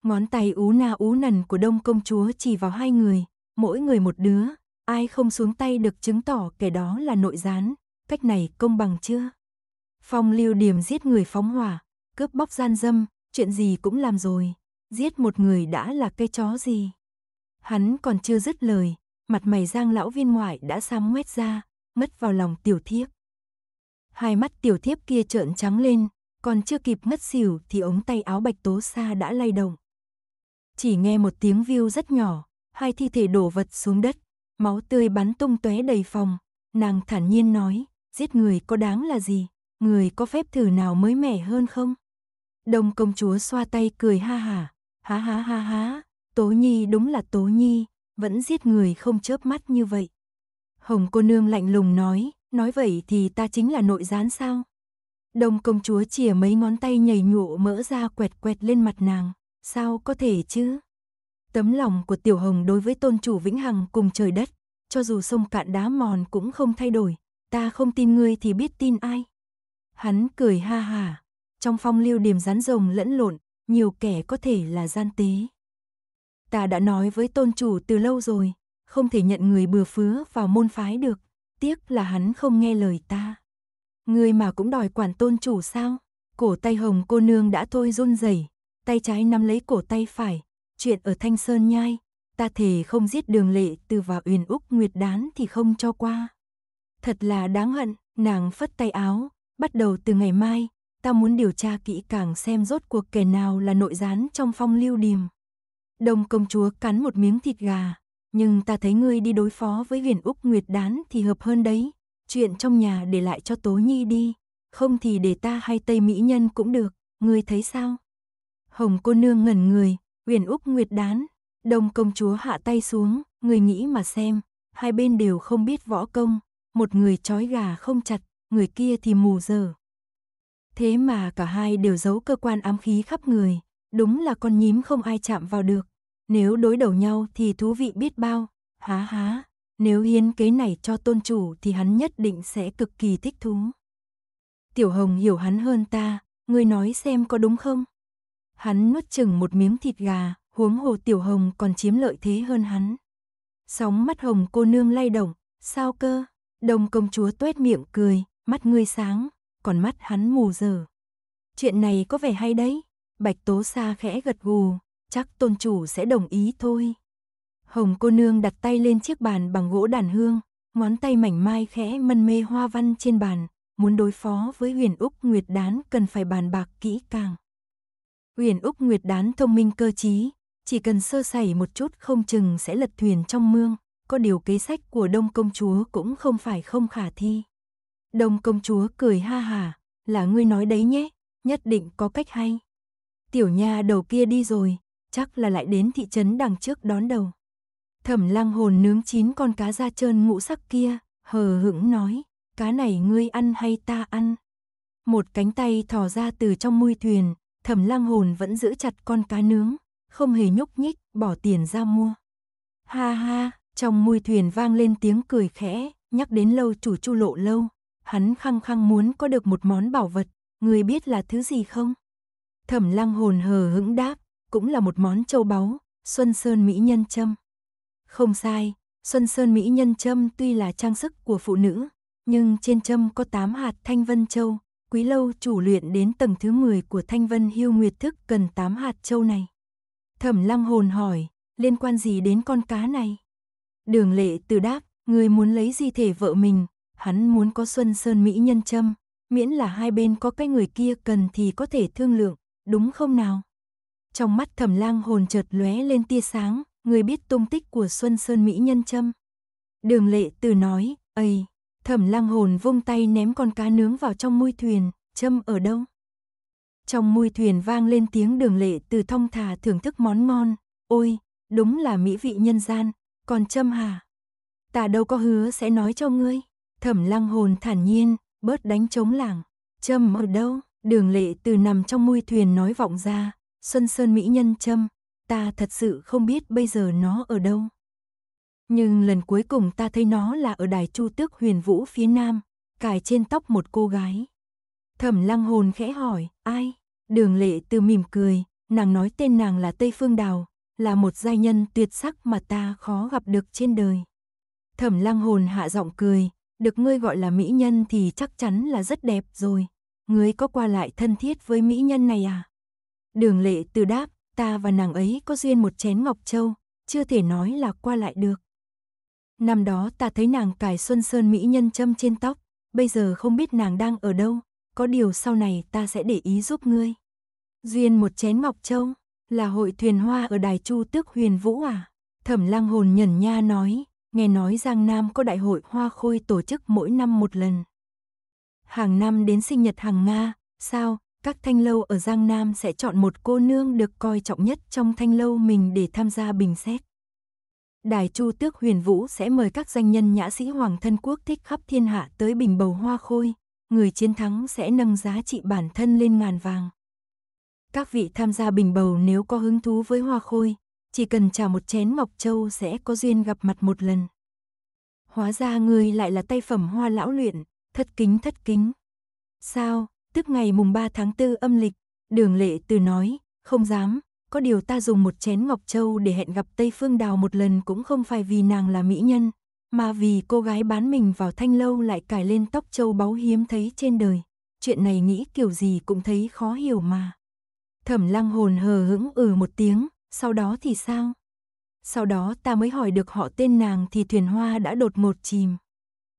Ngón tay ú na ú nần của đông công chúa chỉ vào hai người, mỗi người một đứa, ai không xuống tay được chứng tỏ kẻ đó là nội gián, cách này công bằng chưa? Phong lưu điểm giết người phóng hỏa, cướp bóc gian dâm, chuyện gì cũng làm rồi, giết một người đã là cây chó gì. Hắn còn chưa dứt lời, mặt mày giang lão viên ngoại đã xám ngoét ra, ngất vào lòng tiểu thiếp. Hai mắt tiểu thiếp kia trợn trắng lên, còn chưa kịp ngất xỉu thì ống tay áo bạch tố xa đã lay động. Chỉ nghe một tiếng view rất nhỏ, hai thi thể đổ vật xuống đất, máu tươi bắn tung tóe đầy phòng, nàng thản nhiên nói, giết người có đáng là gì? người có phép thử nào mới mẻ hơn không? Đông công chúa xoa tay cười ha hả, há ha ha. há, Tố Nhi đúng là Tố Nhi, vẫn giết người không chớp mắt như vậy. Hồng cô nương lạnh lùng nói, nói vậy thì ta chính là nội gián sao? Đông công chúa chìa mấy ngón tay nhầy nhụa mỡ ra quẹt quẹt lên mặt nàng, sao có thể chứ? Tấm lòng của Tiểu Hồng đối với tôn chủ Vĩnh Hằng cùng trời đất, cho dù sông cạn đá mòn cũng không thay đổi, ta không tin ngươi thì biết tin ai? Hắn cười ha hả, trong phong lưu điểm rắn rồng lẫn lộn, nhiều kẻ có thể là gian tế. Ta đã nói với tôn chủ từ lâu rồi, không thể nhận người bừa phứa vào môn phái được, tiếc là hắn không nghe lời ta. Người mà cũng đòi quản tôn chủ sao? Cổ tay hồng cô nương đã thôi run rẩy, tay trái nắm lấy cổ tay phải, chuyện ở Thanh Sơn nhai, ta thề không giết đường lệ từ vào Uyển Úc Nguyệt Đán thì không cho qua. Thật là đáng hận, nàng phất tay áo, bắt đầu từ ngày mai, ta muốn điều tra kỹ càng xem rốt cuộc kẻ nào là nội gián trong phong lưu điềm. Đồng công chúa cắn một miếng thịt gà, nhưng ta thấy ngươi đi đối phó với huyền Úc Nguyệt Đán thì hợp hơn đấy. Chuyện trong nhà để lại cho Tố Nhi đi, không thì để ta hay Tây Mỹ Nhân cũng được, ngươi thấy sao? Hồng cô nương ngẩn người, huyền Úc Nguyệt Đán, đồng công chúa hạ tay xuống, người nghĩ mà xem, hai bên đều không biết võ công, một người trói gà không chặt, người kia thì mù giờ. Thế mà cả hai đều giấu cơ quan ám khí khắp người, đúng là con nhím không ai chạm vào được. Nếu đối đầu nhau thì thú vị biết bao, há há, nếu hiến kế này cho tôn chủ thì hắn nhất định sẽ cực kỳ thích thú. Tiểu Hồng hiểu hắn hơn ta, ngươi nói xem có đúng không? Hắn nuốt chừng một miếng thịt gà, huống hồ Tiểu Hồng còn chiếm lợi thế hơn hắn. Sóng mắt Hồng cô nương lay động, sao cơ? Đồng công chúa tuét miệng cười, mắt ngươi sáng, còn mắt hắn mù giờ. Chuyện này có vẻ hay đấy, Bạch Tố Sa khẽ gật gù, chắc tôn chủ sẽ đồng ý thôi. Hồng cô nương đặt tay lên chiếc bàn bằng gỗ đàn hương, ngón tay mảnh mai khẽ mân mê hoa văn trên bàn, muốn đối phó với huyền Úc Nguyệt Đán cần phải bàn bạc kỹ càng. Huyền Úc Nguyệt Đán thông minh cơ trí, chỉ cần sơ sẩy một chút không chừng sẽ lật thuyền trong mương, có điều kế sách của Đông Công Chúa cũng không phải không khả thi. Đông công chúa cười ha hà là ngươi nói đấy nhé, nhất định có cách hay. Tiểu nha đầu kia đi rồi, chắc là lại đến thị trấn đằng trước đón đầu. Thẩm lăng hồn nướng chín con cá da trơn ngũ sắc kia, hờ hững nói, cá này ngươi ăn hay ta ăn? Một cánh tay thò ra từ trong mui thuyền, thẩm lăng hồn vẫn giữ chặt con cá nướng, không hề nhúc nhích, bỏ tiền ra mua. Ha ha, trong mui thuyền vang lên tiếng cười khẽ, nhắc đến lâu chủ chu lộ lâu, hắn khăng khăng muốn có được một món bảo vật, người biết là thứ gì không? Thẩm lăng hồn hờ hững đáp, cũng là một món châu báu, Xuân Sơn Mỹ Nhân trâm Không sai, Xuân Sơn Mỹ Nhân trâm tuy là trang sức của phụ nữ, nhưng trên trâm có 8 hạt thanh vân châu, quý lâu chủ luyện đến tầng thứ 10 của thanh vân hưu nguyệt thức cần 8 hạt châu này. Thẩm lăng hồn hỏi, liên quan gì đến con cá này? Đường lệ từ đáp, người muốn lấy gì thể vợ mình, hắn muốn có Xuân Sơn Mỹ nhân châm, miễn là hai bên có cái người kia cần thì có thể thương lượng, đúng không nào? Trong mắt thẩm lang hồn chợt lóe lên tia sáng, người biết tung tích của Xuân Sơn Mỹ nhân châm. Đường lệ từ nói, Ây, thẩm lang hồn vung tay ném con cá nướng vào trong môi thuyền, châm ở đâu? Trong môi thuyền vang lên tiếng đường lệ từ thong thả thưởng thức món ngon, ôi, đúng là mỹ vị nhân gian, còn châm hà. Ta đâu có hứa sẽ nói cho ngươi. Thẩm lăng hồn thản nhiên, bớt đánh chống làng. Châm ở đâu? Đường lệ từ nằm trong mui thuyền nói vọng ra. Xuân Sơn Mỹ Nhân châm, ta thật sự không biết bây giờ nó ở đâu. Nhưng lần cuối cùng ta thấy nó là ở đài chu tước huyền vũ phía nam, cài trên tóc một cô gái. Thẩm lăng hồn khẽ hỏi, ai? Đường lệ từ mỉm cười, nàng nói tên nàng là Tây Phương Đào, là một giai nhân tuyệt sắc mà ta khó gặp được trên đời. Thẩm lăng hồn hạ giọng cười, được ngươi gọi là mỹ nhân thì chắc chắn là rất đẹp rồi. Ngươi có qua lại thân thiết với mỹ nhân này à? Đường lệ từ đáp, ta và nàng ấy có duyên một chén ngọc châu, chưa thể nói là qua lại được. Năm đó ta thấy nàng cài xuân sơn mỹ nhân châm trên tóc, bây giờ không biết nàng đang ở đâu, có điều sau này ta sẽ để ý giúp ngươi. Duyên một chén ngọc châu, là hội thuyền hoa ở Đài Chu Tước Huyền Vũ à? Thẩm lang Hồn nhẩn nha nói, nghe nói Giang Nam có đại hội hoa khôi tổ chức mỗi năm một lần. Hàng năm đến sinh nhật hàng Nga, sao, các thanh lâu ở Giang Nam sẽ chọn một cô nương được coi trọng nhất trong thanh lâu mình để tham gia bình xét. Đài Chu Tước Huyền Vũ sẽ mời các danh nhân nhã sĩ Hoàng thân quốc thích khắp thiên hạ tới bình bầu hoa khôi, người chiến thắng sẽ nâng giá trị bản thân lên ngàn vàng. Các vị tham gia bình bầu nếu có hứng thú với hoa khôi, chỉ cần trả một chén ngọc châu sẽ có duyên gặp mặt một lần. Hóa ra ngươi lại là tay phẩm hoa lão luyện, thất kính thất kính. Sao, tức ngày mùng 3 tháng 4 âm lịch, đường lệ từ nói, không dám, có điều ta dùng một chén ngọc châu để hẹn gặp Tây Phương Đào một lần cũng không phải vì nàng là mỹ nhân, mà vì cô gái bán mình vào thanh lâu lại cài lên tóc châu báu hiếm thấy trên đời. Chuyện này nghĩ kiểu gì cũng thấy khó hiểu mà. Thẩm lăng hồn hờ hững ừ một tiếng, sau đó thì sao? Sau đó ta mới hỏi được họ tên nàng thì thuyền hoa đã đột một chìm.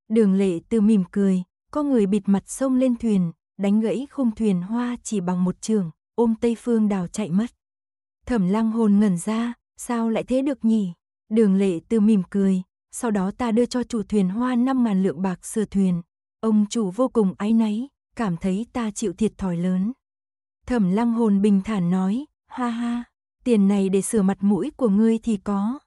Đường lệ từ mỉm cười, có người bịt mặt sông lên thuyền, đánh gãy khung thuyền hoa chỉ bằng một trường, ôm Tây Phương Đào chạy mất. Thẩm lăng hồn ngẩn ra, sao lại thế được nhỉ? Đường lệ từ mỉm cười, sau đó ta đưa cho chủ thuyền hoa 5.000 lượng bạc sửa thuyền. Ông chủ vô cùng áy náy, cảm thấy ta chịu thiệt thòi lớn. Thẩm lăng hồn bình thản nói, ha ha tiền này để sửa mặt mũi của ngươi thì có.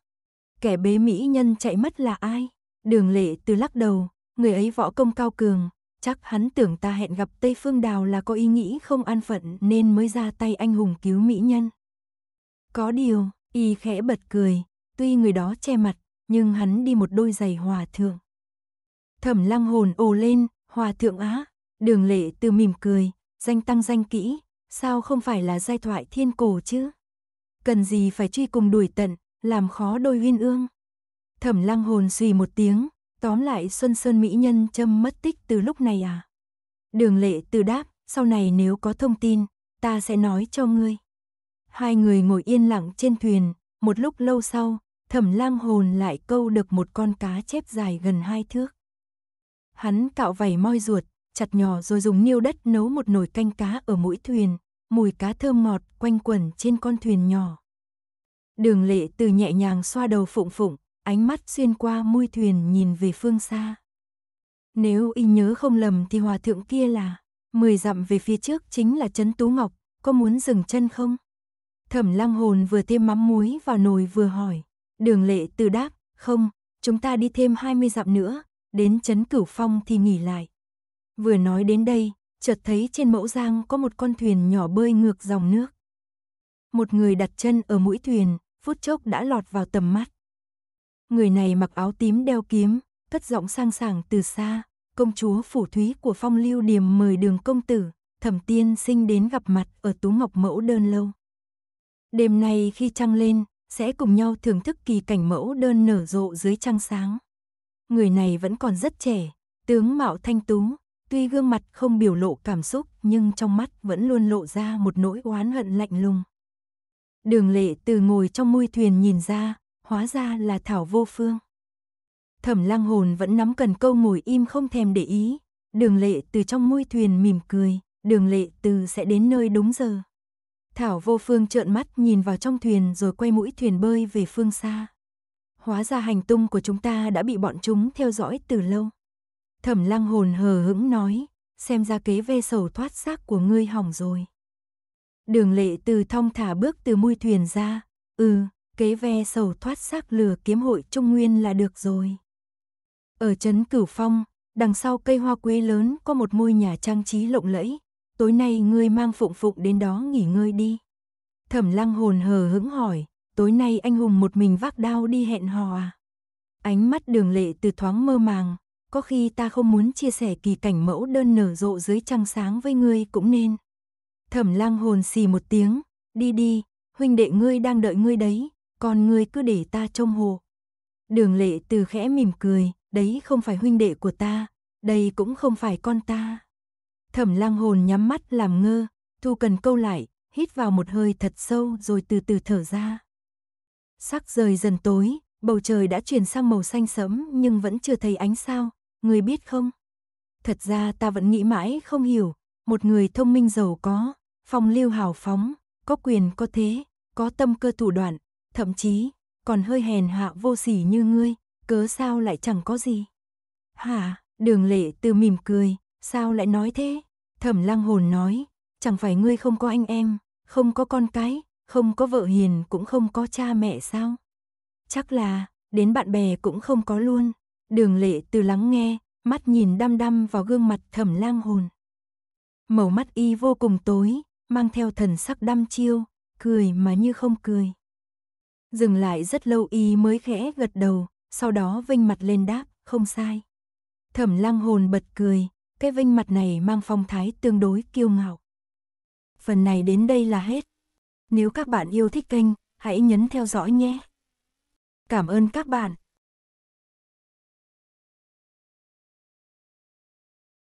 Kẻ bế mỹ nhân chạy mất là ai? Đường lệ từ lắc đầu, người ấy võ công cao cường, chắc hắn tưởng ta hẹn gặp Tây Phương Đào là có ý nghĩ không an phận nên mới ra tay anh hùng cứu mỹ nhân. Có điều, y khẽ bật cười, tuy người đó che mặt, nhưng hắn đi một đôi giày hòa thượng. Thẩm lăng hồn ồ lên, hòa thượng á, đường lệ từ mỉm cười, danh tăng danh kỹ, sao không phải là giai thoại thiên cổ chứ? cần gì phải truy cùng đuổi tận, làm khó đôi uyên ương. Thẩm lăng hồn xì một tiếng, tóm lại Xuân Sơn Mỹ Nhân châm mất tích từ lúc này à? Đường lệ từ đáp, sau này nếu có thông tin, ta sẽ nói cho ngươi. Hai người ngồi yên lặng trên thuyền, một lúc lâu sau, thẩm lang hồn lại câu được một con cá chép dài gần hai thước. Hắn cạo vảy moi ruột, chặt nhỏ rồi dùng niêu đất nấu một nồi canh cá ở mũi thuyền, mùi cá thơm ngọt quanh quẩn trên con thuyền nhỏ. Đường lệ từ nhẹ nhàng xoa đầu phụng phụng, ánh mắt xuyên qua mui thuyền nhìn về phương xa. Nếu y nhớ không lầm thì hòa thượng kia là, mười dặm về phía trước chính là Trấn Tú Ngọc, có muốn dừng chân không? Thẩm lăng hồn vừa thêm mắm muối vào nồi vừa hỏi, đường lệ từ đáp, không, chúng ta đi thêm 20 dặm nữa, đến Trấn Cửu Phong thì nghỉ lại. Vừa nói đến đây, chợt thấy trên mẫu giang có một con thuyền nhỏ bơi ngược dòng nước. Một người đặt chân ở mũi thuyền, phút chốc đã lọt vào tầm mắt. Người này mặc áo tím đeo kiếm, cất giọng sang sảng từ xa, công chúa phủ thúy của phong lưu điểm mời đường công tử, thẩm tiên sinh đến gặp mặt ở Tú Ngọc Mẫu đơn lâu. Đêm nay khi trăng lên, sẽ cùng nhau thưởng thức kỳ cảnh mẫu đơn nở rộ dưới trăng sáng. Người này vẫn còn rất trẻ, tướng mạo thanh tú, Tuy gương mặt không biểu lộ cảm xúc nhưng trong mắt vẫn luôn lộ ra một nỗi oán hận lạnh lùng. Đường lệ từ ngồi trong mui thuyền nhìn ra, hóa ra là Thảo Vô Phương. Thẩm lang hồn vẫn nắm cần câu ngồi im không thèm để ý. Đường lệ từ trong mui thuyền mỉm cười, đường lệ từ sẽ đến nơi đúng giờ. Thảo vô phương trợn mắt nhìn vào trong thuyền rồi quay mũi thuyền bơi về phương xa. Hóa ra hành tung của chúng ta đã bị bọn chúng theo dõi từ lâu. Thẩm lăng hồn hờ hững nói, xem ra kế ve sầu thoát xác của ngươi hỏng rồi. Đường lệ từ thong thả bước từ mui thuyền ra, ừ, kế ve sầu thoát xác lừa kiếm hội Trung Nguyên là được rồi. Ở trấn Cửu Phong, đằng sau cây hoa quế lớn có một ngôi nhà trang trí lộng lẫy, tối nay ngươi mang phụng phụng đến đó nghỉ ngơi đi. Thẩm lăng hồn hờ hững hỏi, tối nay anh hùng một mình vác đao đi hẹn hò à? Ánh mắt đường lệ từ thoáng mơ màng, có khi ta không muốn chia sẻ kỳ cảnh mẫu đơn nở rộ dưới trăng sáng với ngươi cũng nên. Thẩm lang hồn xì một tiếng, đi đi, huynh đệ ngươi đang đợi ngươi đấy, còn ngươi cứ để ta trông hồ. Đường lệ từ khẽ mỉm cười, đấy không phải huynh đệ của ta, đây cũng không phải con ta. Thẩm lang hồn nhắm mắt làm ngơ, thu cần câu lại, hít vào một hơi thật sâu rồi từ từ thở ra. Sắc rời dần tối, bầu trời đã chuyển sang màu xanh sẫm nhưng vẫn chưa thấy ánh sao, người biết không? Thật ra ta vẫn nghĩ mãi không hiểu, một người thông minh giàu có, phong lưu hào phóng, có quyền có thế, có tâm cơ thủ đoạn, thậm chí còn hơi hèn hạ vô sỉ như ngươi, cớ sao lại chẳng có gì? Hả? Đường Lệ từ mỉm cười, sao lại nói thế? Thẩm Lăng Hồn nói, chẳng phải ngươi không có anh em, không có con cái, không có vợ hiền cũng không có cha mẹ sao? Chắc là đến bạn bè cũng không có luôn. Đường lệ từ lắng nghe, mắt nhìn đăm đăm vào gương mặt thẩm lang hồn. Màu mắt y vô cùng tối, mang theo thần sắc đăm chiêu, cười mà như không cười. Dừng lại rất lâu y mới khẽ gật đầu, sau đó vinh mặt lên đáp, không sai. Thẩm lang hồn bật cười, cái vinh mặt này mang phong thái tương đối kiêu ngạo. Phần này đến đây là hết. Nếu các bạn yêu thích kênh, hãy nhấn theo dõi nhé. Cảm ơn các bạn.